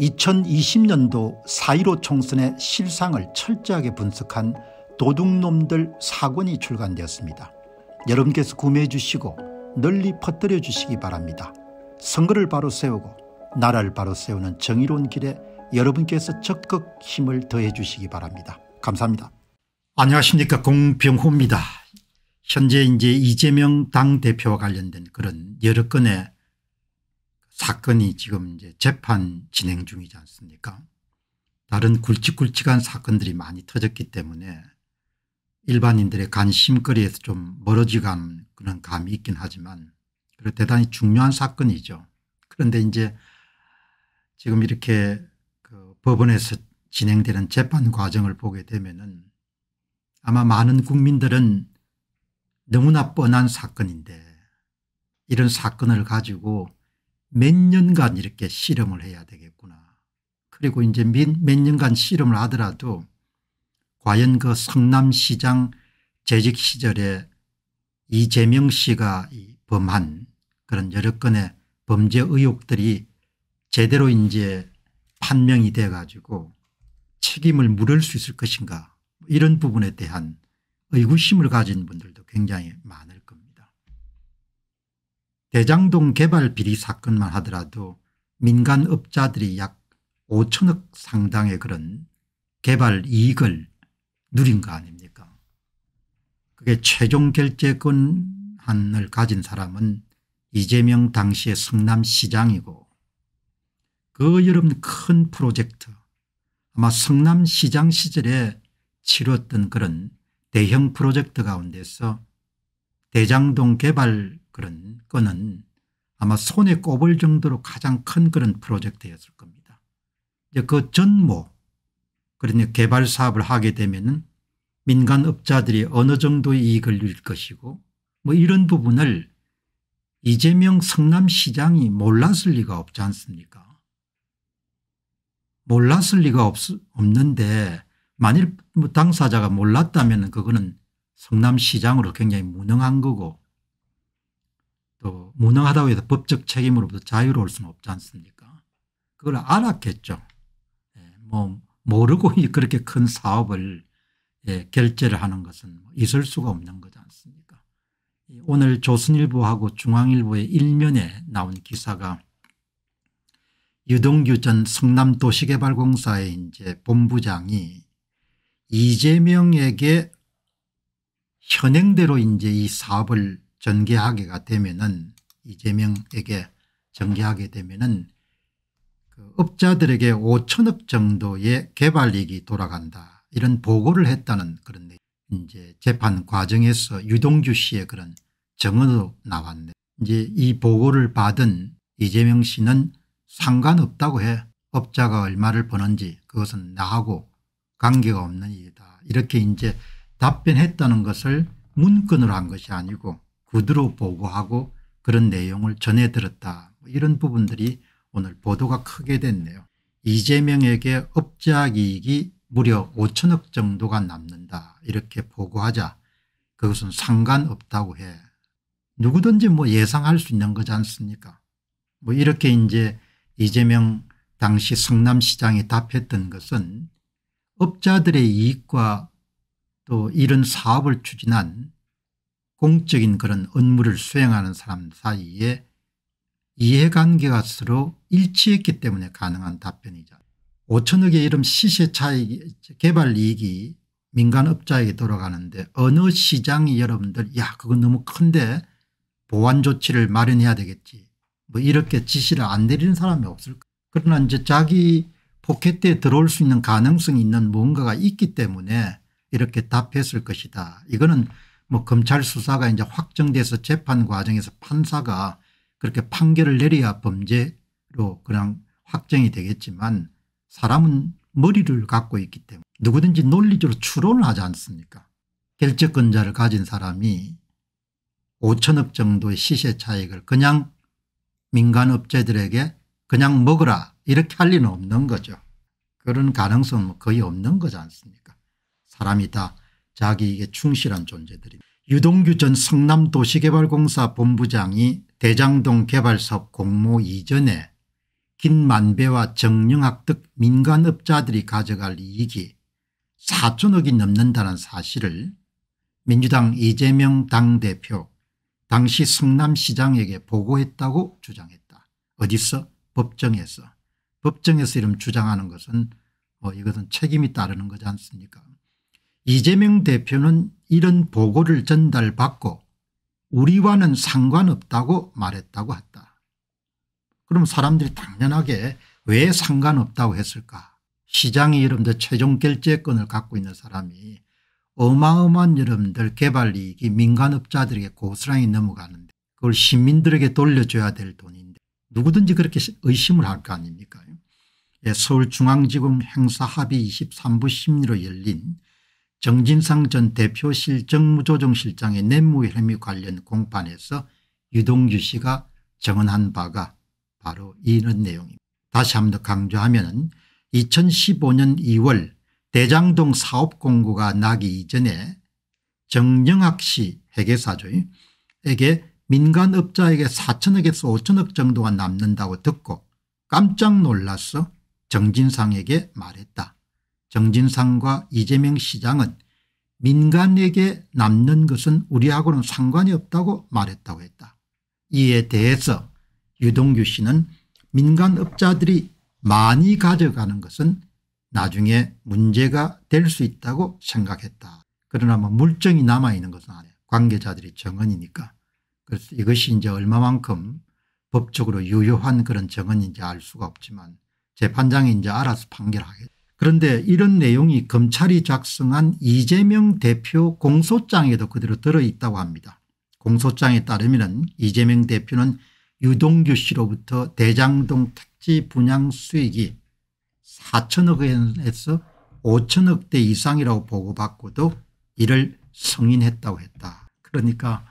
2020년도 4.15 총선의 실상을 철저하게 분석한 도둑놈들 사권이 출간되었습니다. 여러분께서 구매해 주시고 널리 퍼뜨려 주시기 바랍니다. 선거를 바로 세우고 나라를 바로 세우는 정의로운 길에 여러분께서 적극 힘을 더해 주시기 바랍니다. 감사합니다. 안녕하십니까 공병호입니다. 현재 이제 이재명 당대표와 관련된 그런 여러 건의 사건이 지금 이제 재판 진행 중이지 않습니까 다른 굵직굵직한 사건들이 많이 터졌기 때문에 일반인들의 관심거리에서 좀 멀어지간 그런 감이 있긴 하지만 그래 대단히 중요한 사건이죠. 그런데 이제 지금 이렇게 그 법원에서 진행되는 재판 과정을 보게 되면은 아마 많은 국민들은 너무나 뻔한 사건인데 이런 사건을 가지고 몇 년간 이렇게 실험을 해야 되겠구나. 그리고 이제 몇, 년간 실험을 하더라도 과연 그 성남시장 재직 시절에 이재명 씨가 범한 그런 여러 건의 범죄 의혹들이 제대로 이제 판명이 돼 가지고 책임을 물을 수 있을 것인가 이런 부분에 대한 의구심을 가진 분들도 굉장히 많을 대장동 개발 비리 사건만 하더라도 민간 업자들이 약 5천억 상당의 그런 개발 이익을 누린 거 아닙니까 그게 최종 결제권한을 가진 사람은 이재명 당시의 성남시장이고 그 여름 큰 프로젝트 아마 성남시장 시절에 치렀던 그런 대형 프로젝트 가운데서 대장동 개발 그런 거는 아마 손에 꼽을 정도로 가장 큰 그런 프로젝트였을 겁니다. 이제 그 전모 그러니 개발 사업을 하게 되면은 민간 업자들이 어느 정도 이익을 낼 것이고 뭐 이런 부분을 이재명 성남시장이 몰랐을 리가 없지 않습니까? 몰랐을 리가 없, 없는데 만일 뭐 당사자가 몰랐다면 그거는 성남시장으로 굉장히 무능한 거고 또 무능하다고 해서 법적 책임으로부터 자유로울 수는 없지 않습니까 그걸 알았겠죠. 예, 뭐 모르고 그렇게 큰 사업을 예, 결제를 하는 것은 뭐 있을 수가 없는 거지 않습니까 오늘 조선일보하고 중앙일보의 일면에 나온 기사가 유동규 전 성남도시개발공사의 이제 본부장이 이재명에게 현행대로 이제 이 사업을 전개하게가 되면은 이재명에게 전개하게 되면은 그 업자들에게 5천억 정도의 개발이익이 돌아간다 이런 보고를 했다는 그런 이제 재판 과정에서 유동주 씨의 그런 증언으로 나왔네. 이제 이 보고를 받은 이재명 씨는 상관없다고 해. 업자가 얼마를 버는지 그것은 나하고 관계가 없는 일이다. 이렇게 이제 답변했다는 것을 문건으로 한 것이 아니고 구두로 보고하고 그런 내용을 전해 들었다. 뭐 이런 부분들이 오늘 보도가 크게 됐네요. 이재명에게 업작 이익이 무려 5천억 정도가 남는다 이렇게 보고하자 그것은 상관없다고 해. 누구든지 뭐 예상할 수 있는 거지 않습니까 뭐 이렇게 이제 이재명 당시 성남시장이 답했던 것은 업자들의 이익과 또 이런 사업을 추진한 공적인 그런 업무를 수행하는 사람 사이에 이해관계가 서로 일치했기 때문에 가능한 답변이죠. 5천억에 이름 시세 차익 개발 이익이 민간업자에게 돌아가는데 어느 시장이 여러분들 야 그건 너무 큰데 보완 조치를 마련해야 되겠지 뭐 이렇게 지시를 안 내리는 사람이 없을 거 그러나 이제 자기 포켓에 들어올 수 있는 가능성이 있는 뭔가가 있기 때문에 이렇게 답했을 것이다. 이거는 뭐 검찰 수사가 이제 확정돼서 재판 과정에서 판사가 그렇게 판결을 내려야 범죄로 그냥 확정이 되겠지만 사람은 머리를 갖고 있기 때문에 누구든지 논리적으로 추론을 하지 않습니까 결적권자를 가진 사람이 5천억 정도의 시세 차익을 그냥 민간업체들에게 그냥 먹어라 이렇게 할 리는 없는 거죠. 그런 가능성은 거의 없는 거지 않습니까 사람이 다 자기에게 충실한 존재들입니다. 유동규 전 성남도시개발공사 본부장이 대장동 개발사업 공모 이전에 김만배와 정영학 등 민간업자들이 가져갈 이익이 4천억이 넘는다는 사실을 민주당 이재명 당대표 당시 성남시장에게 보고했다고 주장했다. 어디서? 법정에서. 법정에서 이런 주장하는 것은 어, 이것은 책임이 따르는 거지 않습니까 이재명 대표는 이런 보고를 전달받고 우리와는 상관없다고 말했다고 했다. 그럼 사람들이 당연하게 왜 상관없다고 했을까 시장이 여러분들 최종 결제권을 갖고 있는 사람이 어마어마한 여러분들 개발이익이 민간업자들에게 고스란히 넘어가는데 그걸 시민들에게 돌려줘야 될 돈인데 누구든지 그렇게 의심을 할 거 아닙니까 예, 서울중앙지검 행사합의 23부 심리로 열린 정진상 전 대표실 정무조정실장의 뇌물 혐의 관련 공판에서 유동규 씨가 증언한 바가 바로 이런 내용입니다. 다시 한번 강조하면 2015년 2월 대장동 사업 공고가 나기 이전에 정영학 씨 회계사조에게 민간업자에게 4천억에서 5천억 정도가 남는다고 듣고 깜짝 놀라서 정진상에게 말했다. 정진상과 이재명 시장은 민간에게 남는 것은 우리하고는 상관이 없다고 말했다고 했다. 이에 대해서 유동규 씨는 민간업자들이 많이 가져가는 것은 나중에 문제가 될 수 있다고 생각했다. 그러나 뭐물정이 남아있는 것은 아니에요. 관계자들이 정언이니까. 그래서 이것이 이제 얼마만큼 법적으로 유효한 그런 정언인지 알 수가 없지만 재판장이 이제 알아서 판결하겠다 그런데 이런 내용이 검찰이 작성한 이재명 대표 공소장에도 그대로 들어있다고 합니다. 공소장에 따르면 이재명 대표는 유동규 씨로부터 대장동 택지 분양 수익이 4천억에서 5천억대 이상이라고 보고받고도 이를 승인했다고 했다. 그러니까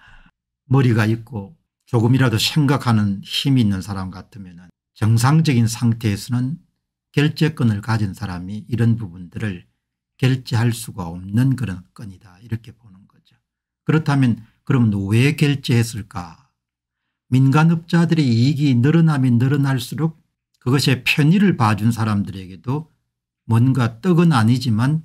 머리가 있고 조금이라도 생각하는 힘이 있는 사람 같으면 정상적인 상태에서는 결제권을 가진 사람이 이런 부분들을 결제할 수가 없는 그런 건이다 이렇게 보는 거죠. 그렇다면 그럼 왜 결제했을까 민간업자들의 이익이 늘어나면 늘어날수록 그것의 편의를 봐준 사람들에게도 뭔가 떡은 아니지만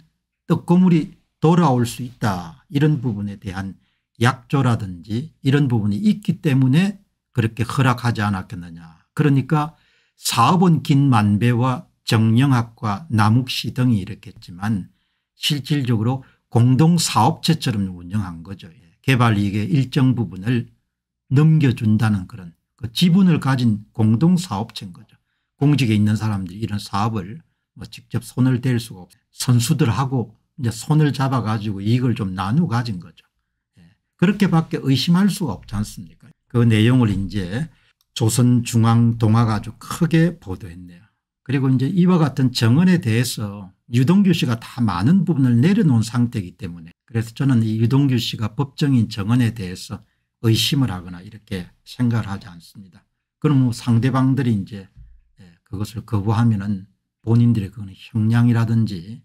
떡고물이 돌아올 수 있다 이런 부분에 대한 약조라든지 이런 부분이 있기 때문에 그렇게 허락하지 않았겠느냐 그러니까 사업은 긴 만배와 정영학과 남욱시 등이 일으켰지만 실질적으로 공동사업체처럼 운영한 거죠. 예. 개발이익의 일정 부분을 넘겨준다는 그런 그 지분을 가진 공동사업체인 거죠. 공직에 있는 사람들이 이런 사업을 뭐 직접 손을 댈 수가 없어요. 선수들하고 이제 손을 잡아 가지고 이익을 좀 나누 가진 거죠. 예. 그렇게밖에 의심할 수가 없지 않습니까 그 내용을 이제 조선중앙동화가 아주 크게 보도했네요. 그리고 이제 이와 같은 정언에 대해서 유동규 씨가 다 많은 부분을 내려놓은 상태이기 때문에 그래서 저는 이 유동규 씨가 법정인 정언에 대해서 의심을 하거나 이렇게 생각을 하지 않습니다. 그럼 뭐 상대방들이 이제 예, 그것을 거부하면은 본인들의 그건 형량이라든지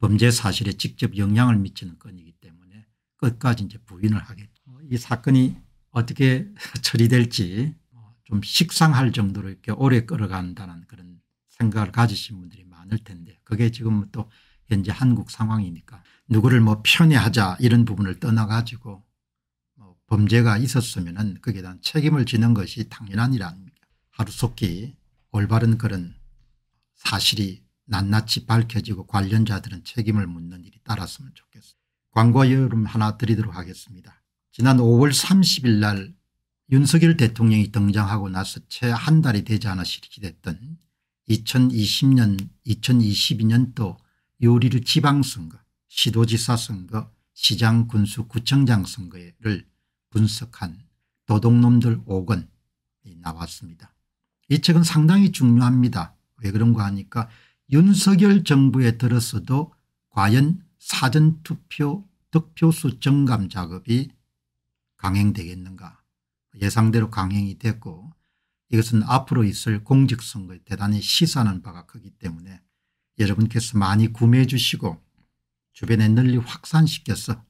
범죄 사실에 직접 영향을 미치는 건이기 때문에 끝까지 이제 부인을 하겠죠. 어, 이 사건이 어떻게 처리될지 뭐 좀 식상할 정도로 이렇게 오래 끌어간다는 그런 생각을 가지신 분들이 많을 텐데 그게 지금 또 현재 한국 상황이니까 누구를 뭐 편애하자 이런 부분을 떠나가지고 뭐 범죄가 있었으면 은 거기에 대한 책임을 지는 것이 당연한 일 아닙니까 하루속히 올바른 그런 사실이 낱낱이 밝혀지고 관련자들은 책임을 묻는 일이 따랐으면 좋겠습니다. 광고 여름 하나 드리도록 하겠습니다. 지난 5월 30일 날 윤석열 대통령이 등장하고 나서 채 한 달이 되지 않아 실시됐던 2020년 2022년도 요리를 지방선거 시도지사 선거 시장 군수 구청장 선거를 분석한 도둑놈들 5권이 나왔습니다. 이 책은 상당히 중요합니다. 왜 그런가 하니까 윤석열 정부에 들어서도 과연 사전투표 득표수 정감 작업이 강행되겠는가 예상대로 강행이 됐고 이것은 앞으로 있을 공직선거에 대단히 시사하는 바가 크기 때문에 여러분께서 많이 구매해 주시고 주변에 널리 확산시켜서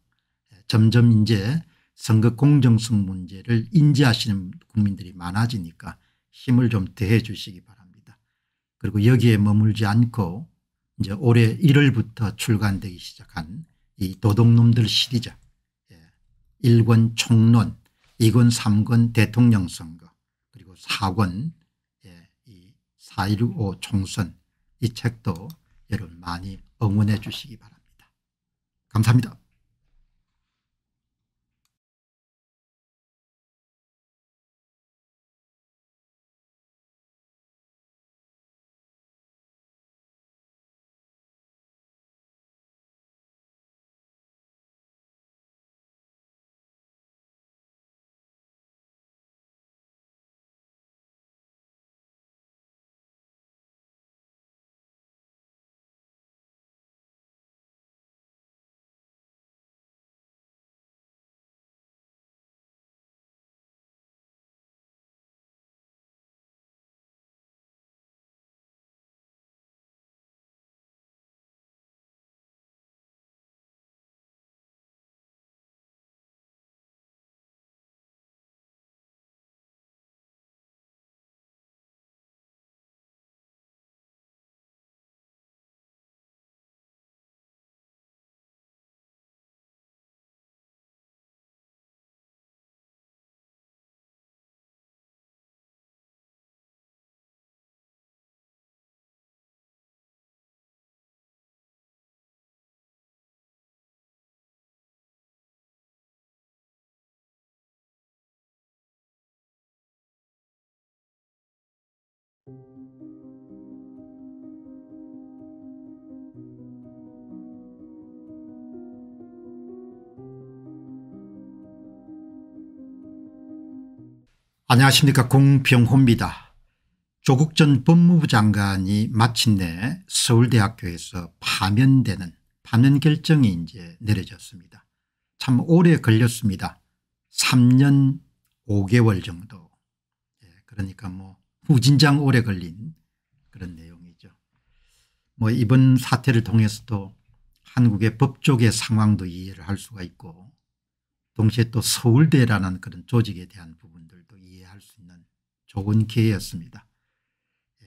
점점 이제 선거 공정성 문제를 인지하시는 국민들이 많아지니까 힘을 좀 대해 주시기 바랍니다. 그리고 여기에 머물지 않고 이제 올해 1월부터 출간되기 시작한 이 도둑놈들 시리즈 1권 예, 총론 2권 3권 대통령 선거 4권 예, 이4.15 총선 이 책도 여러분 많이 응원해 주시기 바랍니다. 감사합니다. 안녕하십니까 공병호입니다. 조국 전 법무부 장관이 마침내 서울대학교에서 파면되는 파면 결정이 이제 내려졌습니다. 참 오래 걸렸습니다. 3년 5개월 정도. 예, 그러니까 뭐 후진장 오래 걸린 그런 내용이죠. 뭐 이번 사태를 통해서도 한국의 법조계 상황도 이해를 할 수가 있고 동시에 또 서울대라는 그런 조직에 대한 부분들도 이해할 수 있는 좋은 기회였습니다. 예.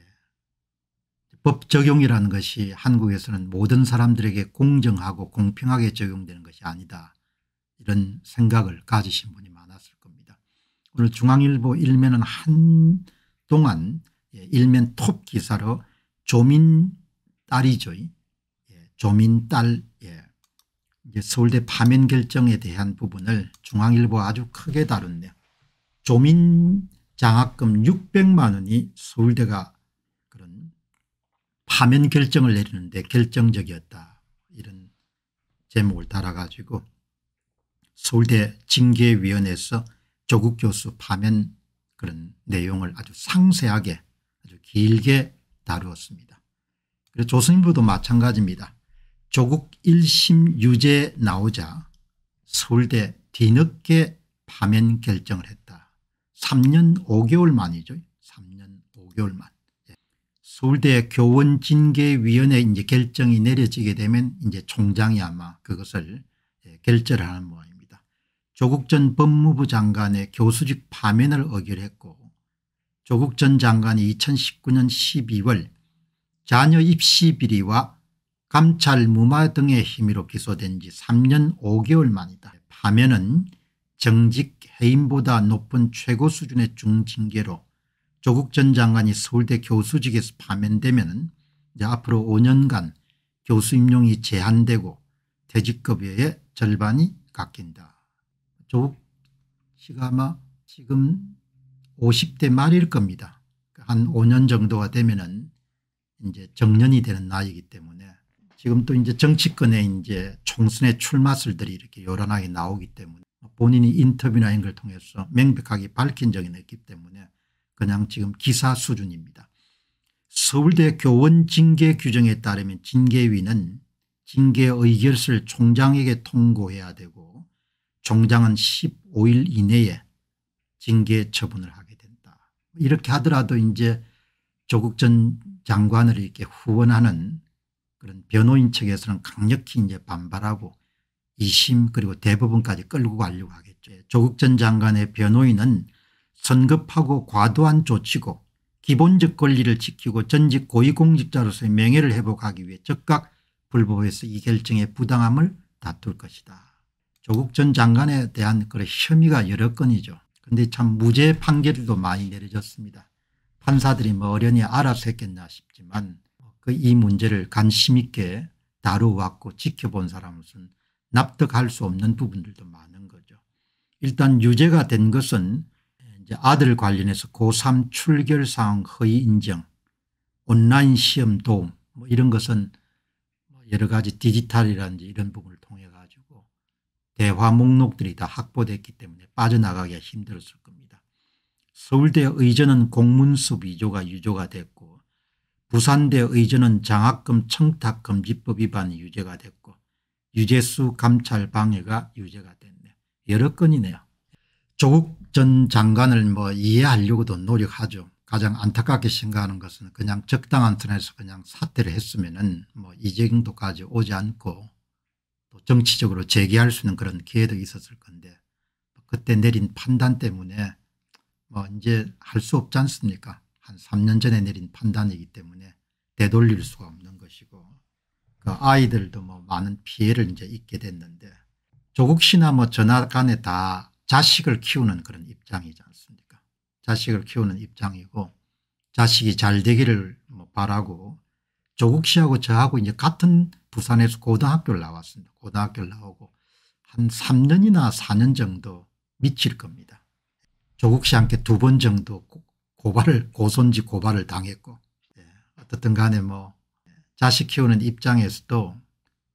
법 적용이라는 것이 한국에서는 모든 사람들에게 공정하고 공평하게 적용되는 것이 아니다. 이런 생각을 가지신 분이 많았을 겁니다. 오늘 중앙일보 일면은 한 동안 예, 일면 톱 기사로 조민 딸이죠. 예, 조민 딸 예, 서울대 파면 결정에 대한 부분을 중앙일보 아주 크게 다뤘네요. 조민 장학금 600만 원이 서울대가 그런 파면 결정을 내리는데 결정적이었다 이런 제목을 달아가지고 서울대 징계위원회에서 조국 교수 파면 그런 내용을 아주 상세하게 아주 길게 다루었습니다. 그래서 조선일보도 마찬가지입니다. 조국 1심 유죄 나오자 서울대 뒤늦게 파면 결정을 했다. 3년 5개월 만이죠. 3년 5개월 만. 예. 서울대 교원징계위원회 이제 결정이 내려지게 되면 이제 총장이 아마 그것을 예, 결재 하는 모양입니다. 조국 전 법무부 장관의 교수직 파면을 의결했고 조국 전 장관이 2019년 12월 자녀 입시 비리와 감찰 무마 등의 혐의로 기소된 지 3년 5개월 만이다. 파면은 정직 해임보다 높은 최고 수준의 중징계로 조국 전 장관이 서울대 교수직에서 파면되면 이제 앞으로 5년간 교수 임용이 제한되고 퇴직급여의 절반이 깎인다. 조국 씨가 아마 지금 50대 말일 겁니다. 그러니까 한 5년 정도가 되면은 이제 정년이 되는 나이이기 때문에 지금 또 이제 정치권에 이제 총선의 출마술들이 이렇게 요란하게 나오기 때문에 본인이 인터뷰나 이런 걸 통해서 명백하게 밝힌 적이 있기 때문에 그냥 지금 기사 수준입니다. 서울대 교원 징계 규정에 따르면 징계위는 징계 의결서를 총장에게 통고해야 되고 총장은 15일 이내에 징계 처분을 하게 된다. 이렇게 하더라도 이제 조국 전 장관을 이렇게 후원하는 그런 변호인 측에서는 강력히 이제 반발하고 2심 그리고 대법원까지 끌고 가려고 하겠죠. 조국 전 장관의 변호인은 선급하고 과도한 조치고 기본적 권리를 지키고 전직 고위공직자로서의 명예를 회복하기 위해 즉각 불법에서 이 결정의 부당함을 다툴 것이다. 조국 전 장관에 대한 그런 혐의가 여러 건이죠. 근데 참 무죄 판결도 많이 내려졌습니다. 판사들이 뭐 어련히 알아서 했겠나 싶지만 뭐 그이 문제를 관심 있게 다루어왔고 지켜본 사람으 납득할 수 없는 부분들도 많은 거죠. 일단 유죄가 된 것은 이제 아들 관련해서 고3 출결 사항 허위 인정, 온라인 시험 도움 뭐 이런 것은 뭐 여러 가지 디지털이라든지 이런 부분을 대화 목록들이 다 확보됐기 때문에 빠져나가기가 힘들었을 겁니다. 서울대 의전은 공문수 위조가 유조가 됐고 부산대 의전은 장학금 청탁금지법 위반 유죄가 됐고 유재수 감찰 방해가 유죄가 됐네 여러 건이네요. 조국 전 장관을 뭐 이해하려고도 노력하죠. 가장 안타깝게 생각하는 것은 그냥 적당한 선에서 그냥 사퇴를 했으면은 뭐이재도까지 오지 않고 정치적으로 재개할 수 있는 그런 기회도 있었을 건데 그때 내린 판단 때문에 뭐 이제 할 수 없지 않습니까 한 3년 전에 내린 판단이기 때문에 되돌릴 수가 없는 것이고 그 아이들도 뭐 많은 피해를 이제 입게 됐는데 조국 씨나 뭐전화 간에 다 자식을 키우는 그런 입장이지 않습니까 자식을 키우는 입장이고 자식이 잘 되기를 뭐 바라고 조국 씨하고 저하고 이제 같은 부산에서 고등학교를 나왔습니다. 고등학교를 나오고 한 3년이나 4년 정도 미칠 겁니다. 조국 씨한테 두 번 정도 고발을 고손지 고발을 당했고 예, 어떻든 간에 뭐 예, 자식 키우는 입장에서도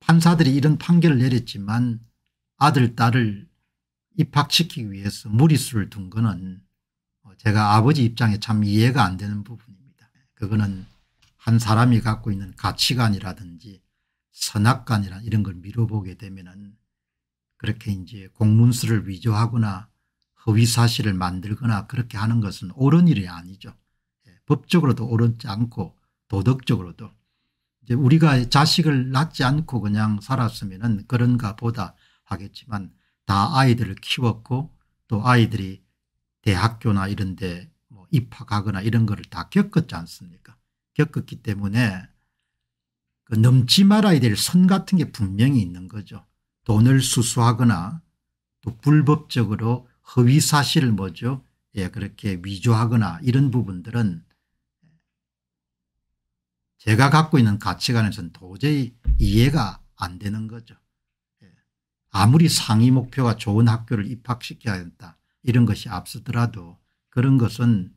판사들이 이런 판결을 내렸지만 아들 딸을 입학시키기 위해서 무리수를 둔 거는 뭐 제가 아버지 입장에 참 이해가 안 되는 부분입니다. 그거는 한 사람이 갖고 있는 가치관이라든지 선악관이라 이런 걸 미뤄보게 되면은 그렇게 이제 공문서를 위조하거나 허위사실을 만들거나 그렇게 하는 것은 옳은 일이 아니죠. 예, 법적으로도 옳지 않고 도덕적으로도 이제 우리가 자식을 낳지 않고 그냥 살았으면은 그런가 보다 하겠지만 다 아이들을 키웠고 또 아이들이 대학교나 이런 데 뭐 입학하거나 이런 거를 다 겪었지 않습니까 겪었기 때문에 그 넘지 말아야 될 선 같은 게 분명히 있는 거죠. 돈을 수수하거나 또 불법적으로 허위 사실을 뭐죠. 예, 그렇게 위조하거나 이런 부분들은 제가 갖고 있는 가치관에서는 도저히 이해가 안 되는 거죠. 예. 아무리 상위 목표가 좋은 학교를 입학시켜야 한다 이런 것이 앞서더라도 그런 것은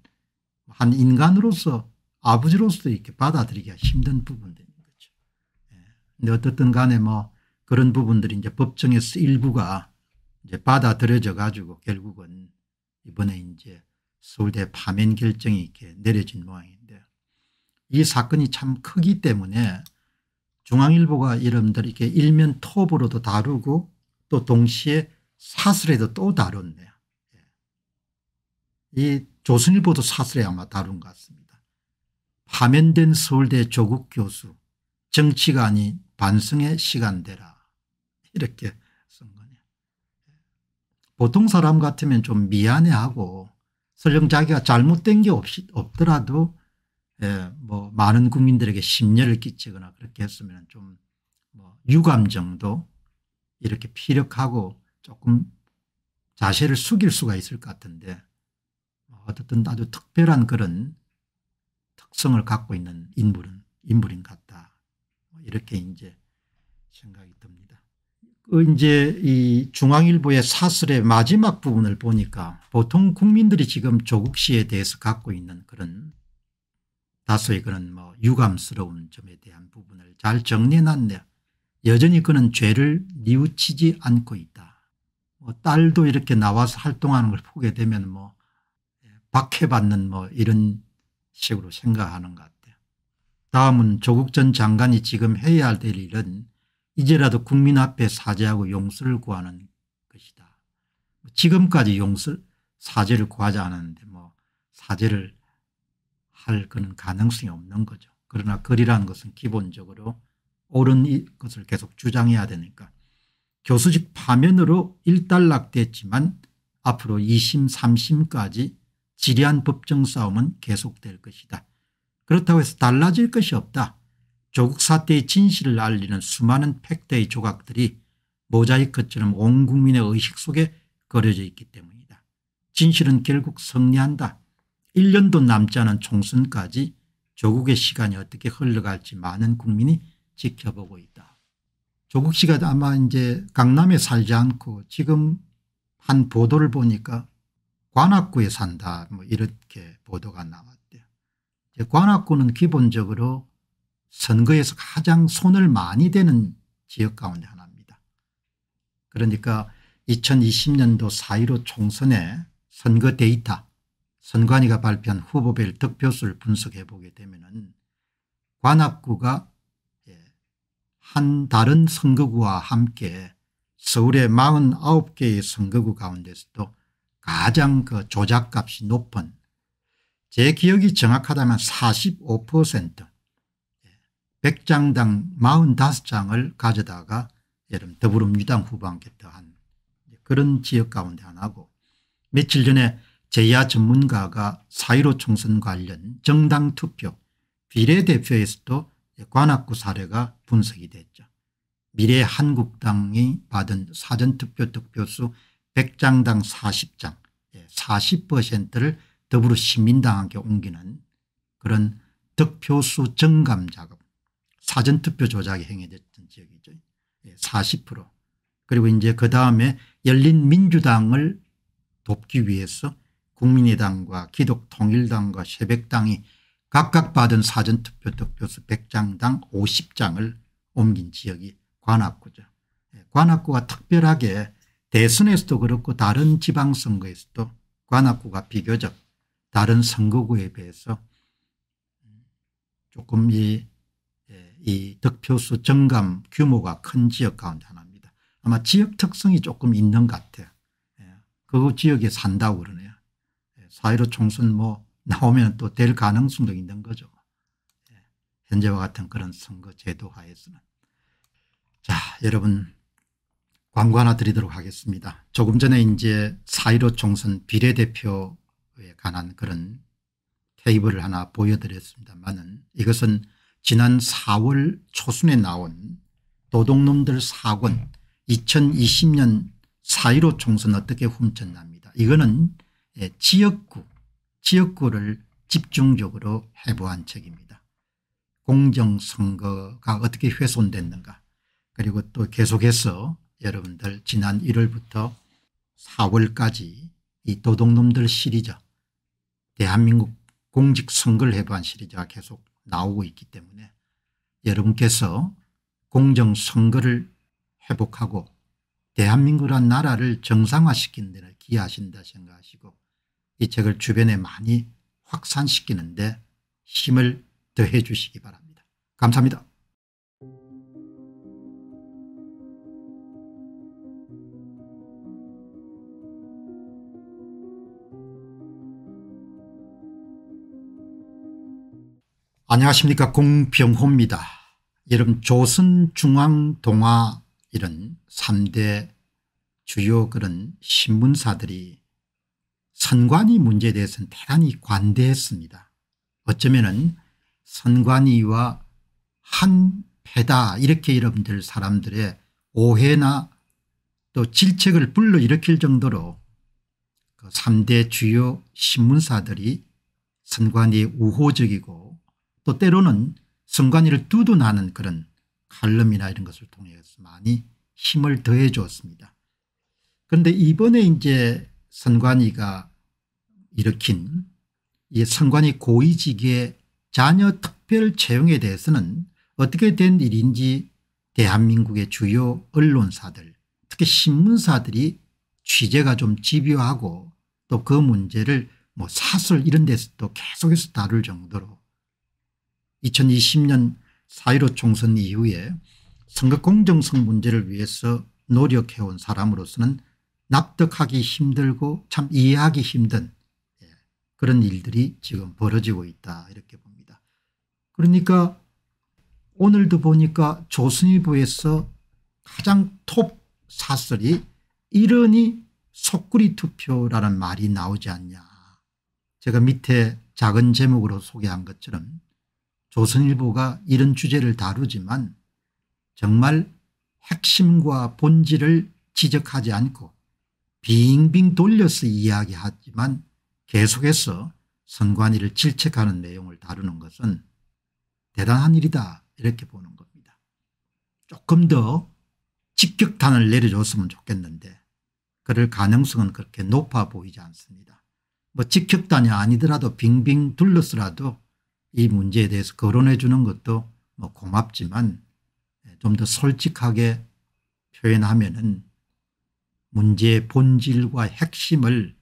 한 인간으로서 아버지로서도 이렇게 받아들이기가 힘든 부분들인 거죠. 예. 근데 어떻든 간에 뭐 그런 부분들이 이제 법정에서 일부가 이제 받아들여져 가지고 결국은 이번에 이제 서울대 파면 결정이 이렇게 내려진 모양인데 이 사건이 참 크기 때문에 중앙일보가 이름들 이렇게 일면 톱으로도 다루고 또 동시에 사설에도 또 다뤘네요. 예. 이 조선일보도 사설에 아마 다룬 것 같습니다. 파면된 서울대 조국 교수 정치가 아닌 반성의 시간대라 이렇게 쓴 거냐. 보통 사람 같으면 좀 미안해하고 설령 자기가 잘못된 게 없, 없더라도 예, 뭐 많은 국민들에게 심려를 끼치거나 그렇게 했으면 좀뭐 유감 정도 이렇게 피력하고 조금 자세를 숙일 수가 있을 것 같은데 어쨌든 아주 특별한 그런 특성을 갖고 있는 인물은 인물인 같다. 뭐 이렇게 이제 생각이 듭니다. 그 이제 이 중앙일보의 사설의 마지막 부분을 보니까 보통 국민들이 지금 조국 씨에 대해서 갖고 있는 그런 다소의 그런 뭐 유감스러운 점에 대한 부분을 잘 정리해놨네요. 여전히 그는 죄를 뉘우치지 않고 있다. 뭐 딸도 이렇게 나와서 활동하는 걸 보게 되면 뭐 박해받는 뭐 이런 식으로 생각하는 것 같아요. 다음은 조국 전 장관이 지금 해야 할 일은 이제라도 국민 앞에 사죄하고 용서를 구하는 것이다. 뭐 지금까지 용서 사죄를 구하지 않았는데 뭐 사죄를 할 그런 가능성이 없는 거죠. 그러나 거리라는 것은 기본적으로 옳은 것을 계속 주장해야 되니까 교수직 파면으로 일단락됐지만 앞으로 2심 3심까지 지리한 법정 싸움은 계속될 것이다. 그렇다고 해서 달라질 것이 없다. 조국 사태의 진실을 알리는 수많은 팩트의 조각들이 모자이크처럼 온 국민의 의식 속에 그려져 있기 때문이다. 진실은 결국 승리한다. 1년도 남지 않은 총선까지 조국의 시간이 어떻게 흘러갈지 많은 국민이 지켜보고 있다. 조국 씨가 아마 이제 강남에 살지 않고 지금 한 보도를 보니까 관악구에 산다 뭐 이렇게 보도가 나왔대요. 관악구는 기본적으로 선거에서 가장 손을 많이 대는 지역 가운데 하나입니다. 그러니까 2020년도 4.15 총선에 선거 데이터 선관위가 발표한 후보별 득표수를 분석해 보게 되면 관악구가 예, 한 다른 선거구와 함께 서울의 49개의 선거구 가운데서도 가장 그 조작값이 높은 제 기억이 정확하다면 45% 100장당 45장을 가져다가 여러분 더불어민주당 후보한테 더한 그런 지역 가운데 하나고 며칠 전에 제야 전문가가 사1로 총선 관련 정당 투표 비례대표에서도 관악구 사례가 분석이 됐죠. 미래 한국당이 받은 사전투표 득표수 100장당 40장 40%를 더불어 시민당에게 옮기는 그런 득표수 정감 작업 사전투표 조작이 행해졌던 지역이죠. 40% 예, 그리고 이제 그 다음에 열린민주당을 돕기 위해서 국민의당과 기독통일당과 새벽당이 각각 받은 사전투표 득표수 100장당 50장을 옮긴 지역이 관악구죠. 예, 관악구가 특별하게 대선에서도 그렇고 다른 지방선거에서도 관악구가 비교적 다른 선거구에 비해서 조금 이, 예, 이 득표수 정감 규모가 큰 지역 가운데 하나입니다. 아마 지역 특성이 조금 있는 것 같아요. 예, 그 지역에 산다고 그러네요. 예, 사회로 총선 뭐 나오면 또 될 가능성도 있는 거죠. 현재와 같은 그런 선거 제도 하에서는. 자 여러분 광고 하나 드리도록 하겠습니다. 조금 전에 이제 4.15 총선 비례대표에 관한 그런 테이블을 하나 보여드렸습니다만은 이것은 지난 4월 초순에 나온 도둑놈들 4권 2020년 4.15 총선 어떻게 훔쳤나입니다. 이거는 예, 지역구 지역구를 집중적으로 해부한 책입니다. 공정선거가 어떻게 훼손됐는가 그리고 또 계속해서 여러분들 지난 1월부터 4월까지 이 도둑놈들 시리즈 대한민국 공직선거를 해부한 시리즈가 계속 나오고 있기 때문에 여러분께서 공정선거를 회복하고 대한민국이란 나라를 정상화시키는 데는 기여하신다 생각하시고 이 책을 주변에 많이 확산시키는데 힘을 더해 주시기 바랍니다. 감사합니다. 안녕하십니까 공병호입니다. 여러분 조선중앙동화 이런 3대 주요 그런 신문사들이 선관위 문제에 대해서는 대단히 관대했습니다. 어쩌면 은 선관위와 한패다 이렇게 여러분들 사람들의 오해나 또 질책을 불러일으킬 정도로 그 3대 주요 신문사들이 선관위에 우호적이고 또 때로는 선관위를 두둔하는 그런 칼럼이나 이런 것을 통해서 많이 힘을 더해 주었습니다 그런데 이번에 이제 선관위가 일으킨 이 선관위 고위직의 자녀 특별 채용에 대해서는 어떻게 된 일인지 대한민국의 주요 언론사들 특히 신문사들이 취재가 좀 집요하고 또 그 문제를 뭐 사설 이런 데서도 계속해서 다룰 정도로 2020년 4.15 총선 이후에 선거 공정성 문제를 위해서 노력해온 사람으로서는 납득하기 힘들고 참 이해하기 힘든 예, 그런 일들이 지금 벌어지고 있다 이렇게 봅니다. 그러니까 오늘도 보니까 조선일보에서 가장 톱 사설이 이러니 속구리 투표라는 말이 나오지 않냐. 제가 밑에 작은 제목으로 소개한 것처럼 조선일보가 이런 주제를 다루지만 정말 핵심과 본질을 지적하지 않고 빙빙 돌려서 이야기하지만 계속해서 선관위를 질책하는 내용을 다루는 것은 대단한 일이다 이렇게 보는 겁니다. 조금 더 직격탄을 내려줬으면 좋겠는데 그럴 가능성은 그렇게 높아 보이지 않습니다. 뭐 직격탄이 아니더라도 빙빙 둘러서라도 이 문제에 대해서 거론해 주는 것도 뭐 고맙지만 좀 더 솔직하게 표현하면은 문제의 본질과 핵심을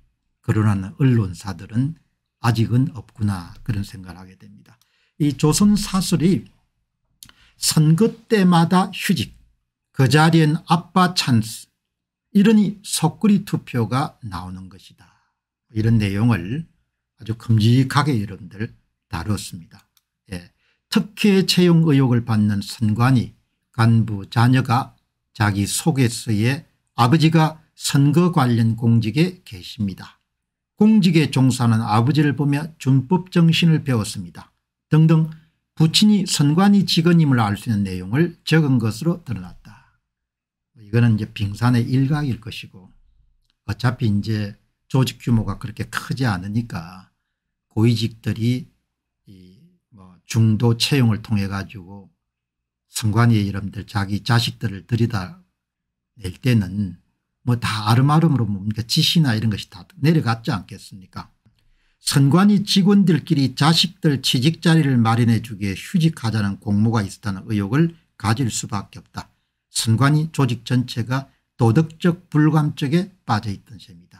거론하는 언론사들은 아직은 없구나 그런 생각을 하게 됩니다. 이 조선 사설이 선거 때마다 휴직 그 자리엔 아빠 찬스 이러니 속구리 투표가 나오는 것이다. 이런 내용을 아주 큼직하게 여러분들 다뤘습니다. 예. 특혜 채용 의혹을 받는 선관위 간부 자녀가 자기 소개서에 아버지가 선거 관련 공직에 계십니다. 공직에 종사하는 아버지를 보며 준법정신을 배웠습니다. 등등 부친이 선관위 직원임을 알 수 있는 내용을 적은 것으로 드러났다. 이거는 이제 빙산의 일각일 것이고 어차피 이제 조직 규모가 그렇게 크지 않으니까 고위직들이 중도 채용을 통해 가지고 성관위의 이름들 자기 자식들을 들이다 낼 때는 뭐 다 아름아름으로 뭡니까 지시나 이런 것이 다 내려갔지 않겠습니까 선관위 직원들끼리 자식들 취직자리를 마련해 주기에 휴직하자는 공모가 있었다는 의혹을 가질 수밖에 없다. 선관위 조직 전체가 도덕적 불감증에 빠져있던 셈이다.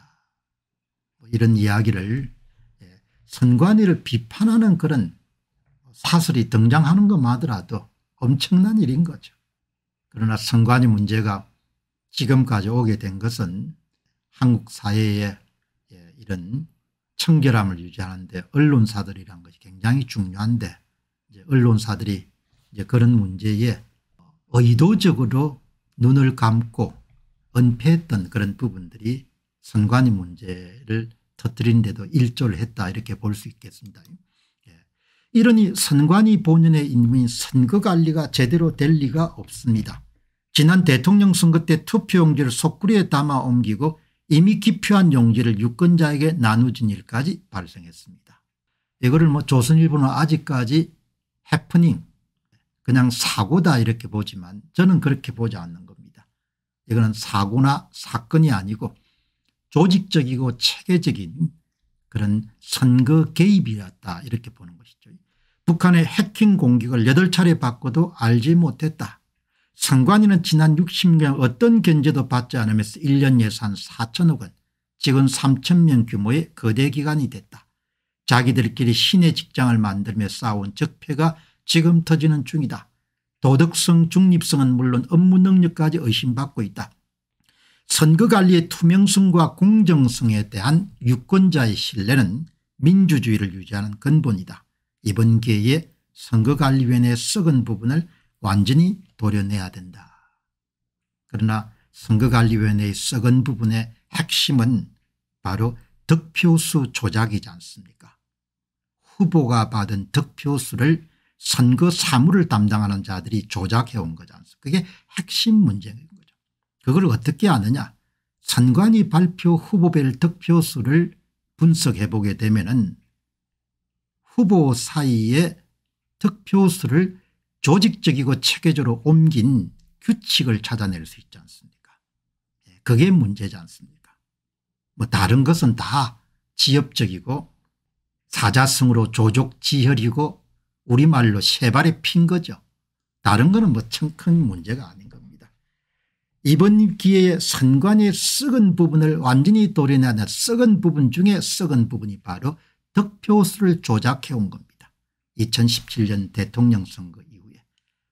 뭐 이런 이야기를 예, 선관위를 비판하는 그런 사슬이 등장하는 것만하더라도 엄청난 일인 거죠. 그러나 선관위 문제가 지금까지 오게 된 것은 한국 사회의 예, 이런 청결함을 유지하는데 언론사들이란 것이 굉장히 중요한데 언론사들이 이제 그런 문제에 의도적으로 눈을 감고 은폐했던 그런 부분들이 선관위 문제를 터뜨린 데도 일조를 했다 이렇게 볼 수 있겠습니다. 이러니 선관위 본연의 인무인 선거관리가 제대로 될 리가 없습니다. 지난 대통령 선거 때 투표용지를 속구리에 담아 옮기고 이미 기표한 용지를 유권자에게 나누진 일까지 발생했습니다. 이거를 뭐 조선일보는 아직까지 해프닝 그냥 사고다 이렇게 보지만 저는 그렇게 보지 않는 겁니다. 이거는 사고나 사건이 아니고 조직적이고 체계적인 그런 선거 개입이었다 이렇게 보는 것이죠. 북한의 해킹 공격을 8차례 받고도 알지 못했다. 선관위는 지난 60년 어떤 견제도 받지 않으면서 1년 예산 4천억 원 지금 3천명 규모의 거대 기관이 됐다. 자기들끼리 신의 직장을 만들며 싸운 적폐가 지금 터지는 중이다. 도덕성 중립성은 물론 업무 능력까지 의심받고 있다. 선거관리의 투명성과 공정성에 대한 유권자의 신뢰는 민주주의를 유지하는 근본이다. 이번 기회에 선거관리위원회의 썩은 부분을 완전히 도려내야 된다. 그러나 선거관리위원회의 썩은 부분의 핵심은 바로 득표수 조작이지 않습니까 후보가 받은 득표수를 선거 사무를 담당하는 자들이 조작해온 거지 않습니까 그게 핵심 문제인 거죠. 그걸 어떻게 아느냐 선관위 발표 후보별 득표수를 분석해보게 되면 은 후보 사이에 득표수를 조직적이고 체계적으로 옮긴 규칙을 찾아낼 수 있지 않습니까 예, 그게 문제지 않습니까 뭐 다른 것은 다 지엽적이고 사자성으로 조족지혈이고 우리말로 세발에 핀 거죠 다른 거는 뭐 청큰 문제가 아닌 겁니다 이번 기회에 선관의 위 썩은 부분을 완전히 도려내는 썩은 부분 중에 썩은 부분이 바로 득표수를 조작해온 겁니다. 2017년 대통령 선거 이후에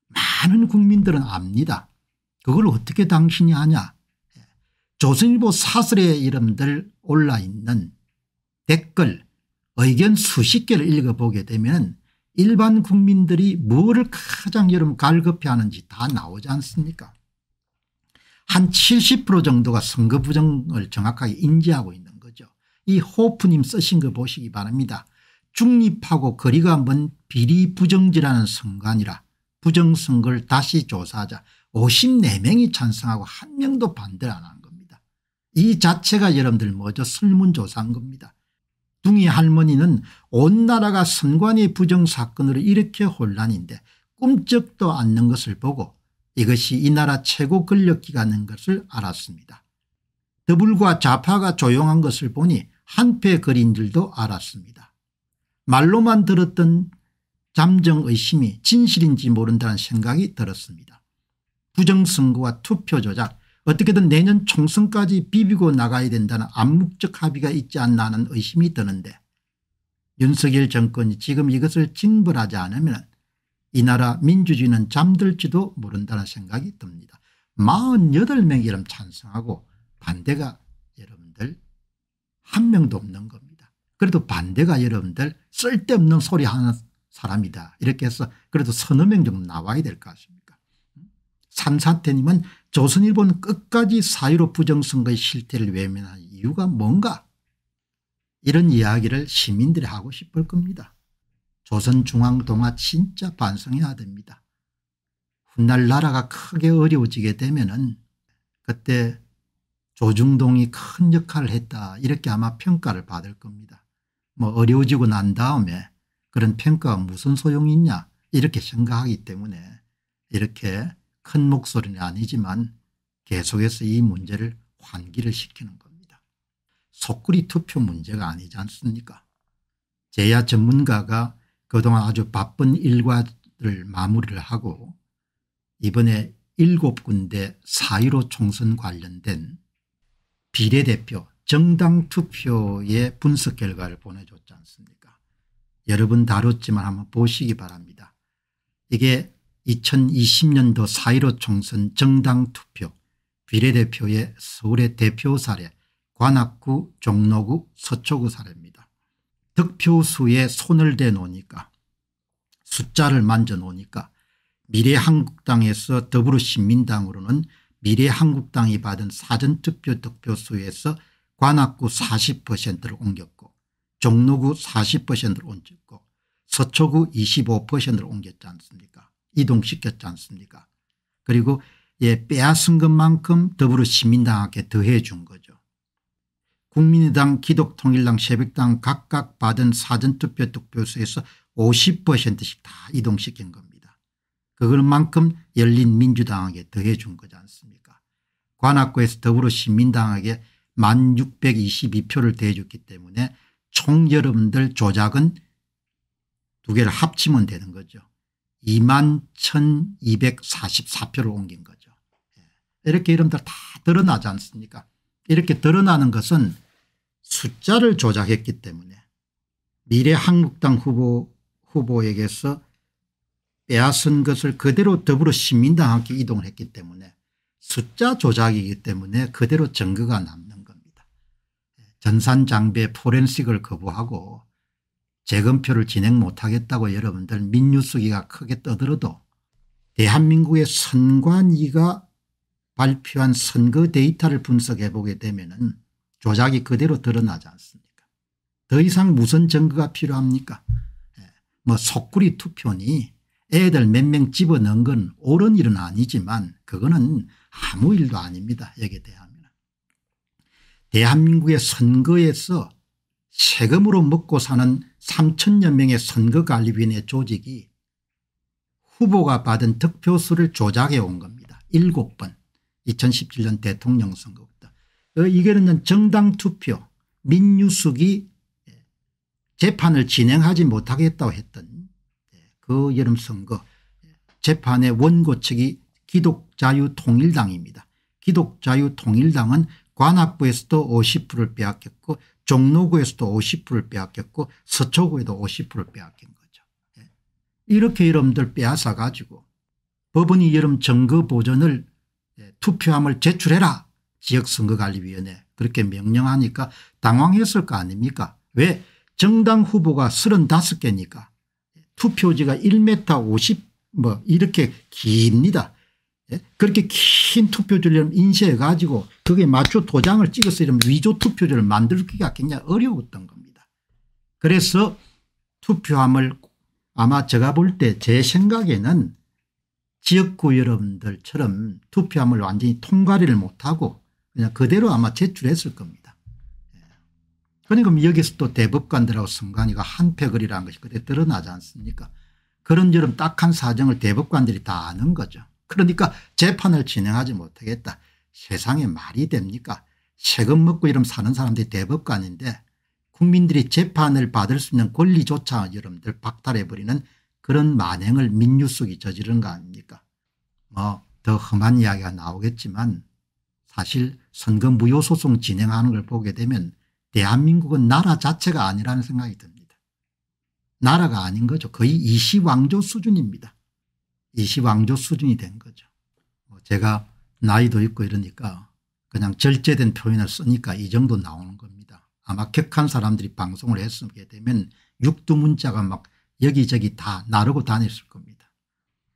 많은 국민들은 압니다. 그걸 어떻게 당신이 아냐. 예. 조선일보 사설의 이름들 올라있는 댓글 의견 수십 개를 읽어보게 되면 일반 국민들이 뭐를 가장 여러분 갈급해하는지 다 나오지 않습니까 한 70% 정도가 선거 부정을 정확하게 인지하고 있는 이 호프님 쓰신 거 보시기 바랍니다. 중립하고 거리가 먼 비리 부정지라는 선관이라 부정선거를 다시 조사하자 54명이 찬성하고 한 명도 반대를 안 한 겁니다. 이 자체가 여러분들 먼저 설문조사한 겁니다. 둥이 할머니는 온 나라가 선관위 부정사건으로 이렇게 혼란인데 꿈쩍도 않는 것을 보고 이것이 이 나라 최고 권력기관인 것을 알았습니다. 더불과 좌파가 조용한 것을 보니 한패거리인 줄도 알았습니다. 말로만 들었던 잠정의심이 진실인지 모른다는 생각이 들었습니다. 부정선거와 투표조작 어떻게든 내년 총선까지 비비고 나가야 된다는 암묵적 합의가 있지 않나 하는 의심이 드는데 윤석열 정권이 지금 이것을 징벌하지 않으면 이 나라 민주주의는 잠들지도 모른다는 생각이 듭니다. 48명 이름 찬성하고 반대가 한 명도 없는 겁니다. 그래도 반대가 여러분들 쓸데없는 소리 하는 사람이다. 이렇게 해서 그래도 서너 명 정도 나와야 될 것 같습니까 삼사태님은 조선일보는 끝까지 사유로 부정선거의 실태를 외면한 이유가 뭔가 이런 이야기를 시민들이 하고 싶을 겁니다. 조선중앙동화 진짜 반성해야 됩니다. 훗날 나라가 크게 어려워지게 되면 은 그때 조중동이 큰 역할을 했다 이렇게 아마 평가를 받을 겁니다. 뭐 어려워지고 난 다음에 그런 평가가 무슨 소용이 있냐 이렇게 생각하기 때문에 이렇게 큰 목소리는 아니지만 계속해서 이 문제를 환기를 시키는 겁니다. 속구리 투표 문제가 아니지 않습니까 제야 전문가가 그동안 아주 바쁜 일과를 마무리를 하고 이번에 7 군데 사1로 총선 관련된 비례대표 정당 투표의 분석 결과를 보내줬지 않습니까 여러분 다뤘지만 한번 보시기 바랍니다. 이게 2020년도 4.15 총선 정당 투표 비례대표의 서울의 대표 사례 관악구 종로구 서초구 사례입니다. 득표수에 손을 대놓으니까 숫자를 만져놓으니까 미래한국당에서 더불어신민당으로는 미래한국당이 받은 사전투표 득표수에서 관악구 40%를 옮겼고 종로구 40%를 옮겼고 서초구 25%를 옮겼지 않습니까 이동시켰지 않습니까 그리고 예 빼앗은 것만큼 더불어시민당한게 더해 준 거죠. 국민의당 기독통일당 새벽당 각각 받은 사전투표 득표수에서 50%씩 다 이동시킨 겁니다. 그걸만큼 열린 민주당에게 더해 준 거지 않습니까 관악구에서 더불어 시민당에게 1622표를 대해줬기 때문에 총 여러분들 조작은 두 개를 합치면 되는 거죠. 2만 1244표를 옮긴 거죠. 예. 이렇게 이름들 다 드러나지 않습니까 이렇게 드러나는 것은 숫자를 조작했기 때문에 미래한국당 후보, 후보에게서 빼앗은 것을 그대로 더불어 시민당학교 이동을 했기 때문에 숫자 조작이기 때문에 그대로 증거가 남는 겁니다. 전산장비의 포렌식을 거부하고 재검표를 진행 못하겠다고 여러분들 민뉴스기가 크게 떠들어도 대한민국의 선관위가 발표한 선거 데이터를 분석해 보게 되면 은 조작이 그대로 드러나지 않습니까 더 이상 무슨 증거가 필요합니까 예, 뭐 속구리 투표니 애들 몇 명 집어넣은 건 옳은 일은 아니지만 그거는 아무 일도 아닙니다. 여기에 대하면. 대한민국의 선거에서 세금으로 먹고 사는 3천여 명의 선거관리위원회 조직이 후보가 받은 득표수를 조작해 온 겁니다. 7번 2017년 대통령 선거부터. 어, 이거는 정당 투표 민유숙이 예, 재판을 진행하지 못하겠다고 했던 그 여름 선거 재판의 원고 측이 기독자유통일당입니다. 기독자유통일당은 관악구에서도 50%를 빼앗겼고 종로구에서도 50%를 빼앗겼고 서초구에도 50%를 빼앗긴 거죠. 예. 이렇게 여러분들 빼앗아 가지고 법원이 여름 정거 보전을 예, 투표함을 제출해라 지역선거관리위원회 그렇게 명령하니까 당황했을 거 아닙니까 왜 정당 후보가 35개니까 투표지가 1m 50 뭐 이렇게 깁니다. 예? 그렇게 긴 투표지를 인쇄해 가지고 그게 맞춰 도장을 찍어서 이런 위조 투표지를 만들기가 굉장히 어려웠던 겁니다. 그래서 투표함을 아마 제가 볼 때 제 생각에는 지역구 여러분들처럼 투표함을 완전히 통과를 못하고 그냥 그대로 아마 제출했을 겁니다. 그러니까 여기서 또 대법관들하고 선관위가 한패거리라는 것이 그때 드러나지 않습니까 그런저런 딱한 사정을 대법관들이 다 아는 거죠. 그러니까 재판을 진행하지 못하겠다. 세상에 말이 됩니까 세금 먹고 이름 사는 사람들이 대법관인데 국민들이 재판을 받을 수 있는 권리조차 여러분들 박탈해버리는 그런 만행을 민유속이 저지른 거 아닙니까 뭐 더 험한 이야기가 나오겠지만 사실 선거 무효소송 진행하는 걸 보게 되면 대한민국은 나라 자체가 아니라는 생각이 듭니다. 나라가 아닌 거죠. 거의 이시왕조 수준입니다. 이시왕조 수준이 된 거죠. 뭐 제가 나이도 있고 이러니까 그냥 절제된 표현을 쓰니까 이 정도 나오는 겁니다. 아마 격한 사람들이 방송을 했으게 되면 육두문자가 막 여기저기 다 나르고 다녔을 겁니다.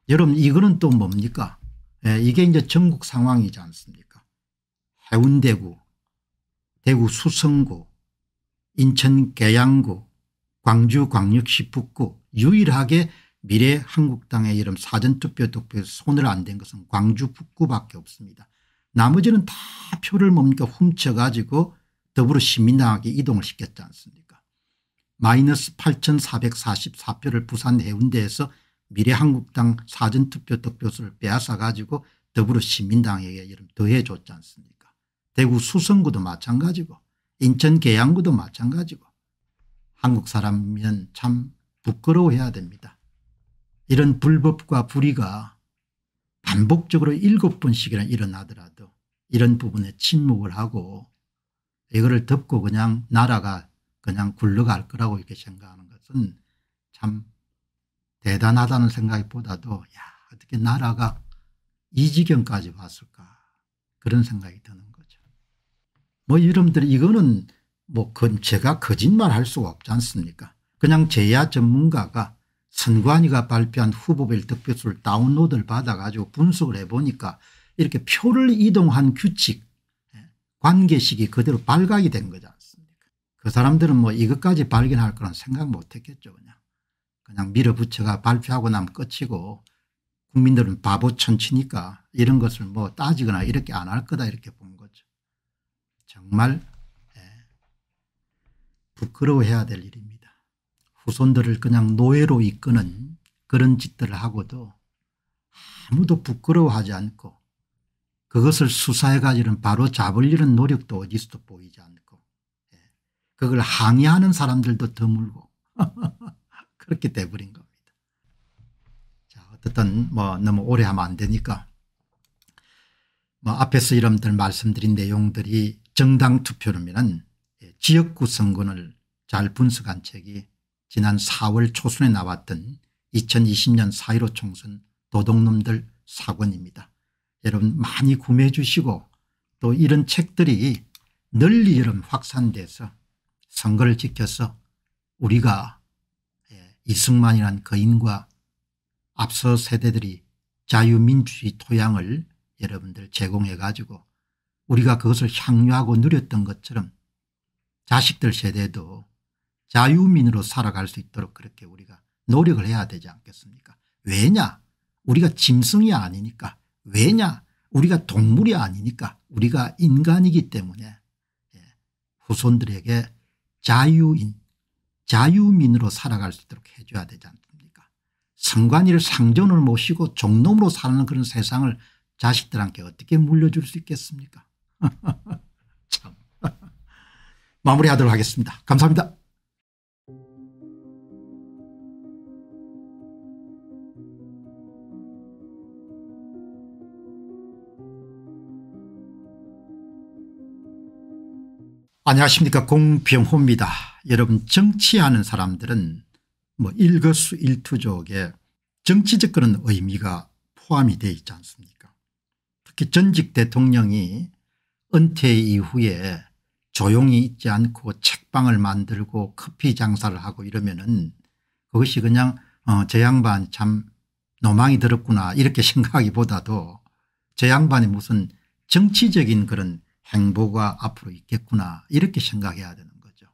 여러분 이거는 또 뭡니까? 예, 이게 이제 전국 상황이지 않습니까? 해운대구 대구 수성구 인천 계양구 광주 광역시 북구 유일하게 미래한국당의 이름 사전투표 득표에 서 손을 안 댄 것은 광주 북구밖에 없습니다. 나머지는 다 표를 뭡니까 훔쳐가지고 더불어시민당하게 이동을 시켰지 않습니까 마이너스 8444표를 부산 해운대에서 미래한국당 사전투표 득표수를 빼앗아 가지고 더불어시민당에게 이름 더해줬지 않습니까 대구 수성구도 마찬가지고 인천 계양구도 마찬가지고 한국 사람이면 참 부끄러워해야 됩니다. 이런 불법과 불의가 반복적으로 일곱 번씩이나 일어나더라도 이런 부분에 침묵을 하고 이거를 덮고 그냥 나라가 그냥 굴러갈 거라고 이렇게 생각하는 것은 참 대단하다는 생각보다도 야 어떻게 나라가 이 지경까지 왔을까 그런 생각이 드는 뭐 이름들 이거는 뭐 제가 거짓말할 수가 없지 않습니까 그냥 제야 전문가가 선관위가 발표한 후보별 득표수를 다운로드를 받아가지고 분석을 해보니까 이렇게 표를 이동한 규칙 예, 관계식이 그대로 발각이 된 거지 않습니까 그 사람들은 뭐 이것까지 발견할 거는 생각 못했겠죠 그냥 그냥 밀어붙여가 발표하고 나면 끝이고 국민들은 바보 천치니까 이런 것을 뭐 따지거나 이렇게 안 할 거다 이렇게 본거 정말 예, 부끄러워해야 될 일입니다. 후손들을 그냥 노예로 이끄는 그런 짓들을 하고도 아무도 부끄러워하지 않고 그것을 수사해 가지는 바로 잡으려는 노력도 어디서도 보이지 않고 예, 그걸 항의하는 사람들도 드물고 그렇게 돼버린 겁니다. 자 어쨌든 뭐 너무 오래 하면 안 되니까 뭐 앞에서 여러분들 말씀드린 내용들이 정당 투표론이라는 예, 지역구 선거를 잘 분석한 책이 지난 4월 초순에 나왔던 2020년 4.15 총선 도둑놈들 사건입니다. 여러분 많이 구매해 주시고 또 이런 책들이 널리 여러 확산돼서 선거를 지켜서 우리가 예, 이승만이란 거인과 앞서 세대들이 자유민주주의 토양을 여러분들 제공해 가지고 우리가 그것을 향유하고 누렸던 것처럼 자식들 세대도 자유민으로 살아갈 수 있도록 그렇게 우리가 노력을 해야 되지 않겠습니까 왜냐 우리가 짐승이 아니니까 왜냐 우리가 동물이 아니니까 우리가 인간이기 때문에 예. 후손들에게 자유인 자유민으로 살아갈 수 있도록 해줘야 되지 않습니까 성관이를 상전을 모시고 종놈으로 사는 그런 세상을 자식들한테 어떻게 물려줄 수 있겠습니까 참. 마무리하도록 하겠습니다. 감사합니다. 안녕하십니까 공병호입니다. 여러분 정치하는 사람들은 뭐 일거수일투족에 정치적 그런 의미가 포함이 되어 있지 않습니까 특히 전직 대통령이 은퇴 이후에 조용히 있지 않고 책방을 만들고 커피 장사를 하고 이러면은 그것이 그냥 어, 저 양반 참 노망이 들었구나 이렇게 생각하기보다도 저 양반이 무슨 정치적인 그런 행보가 앞으로 있겠구나 이렇게 생각해야 되는 거죠.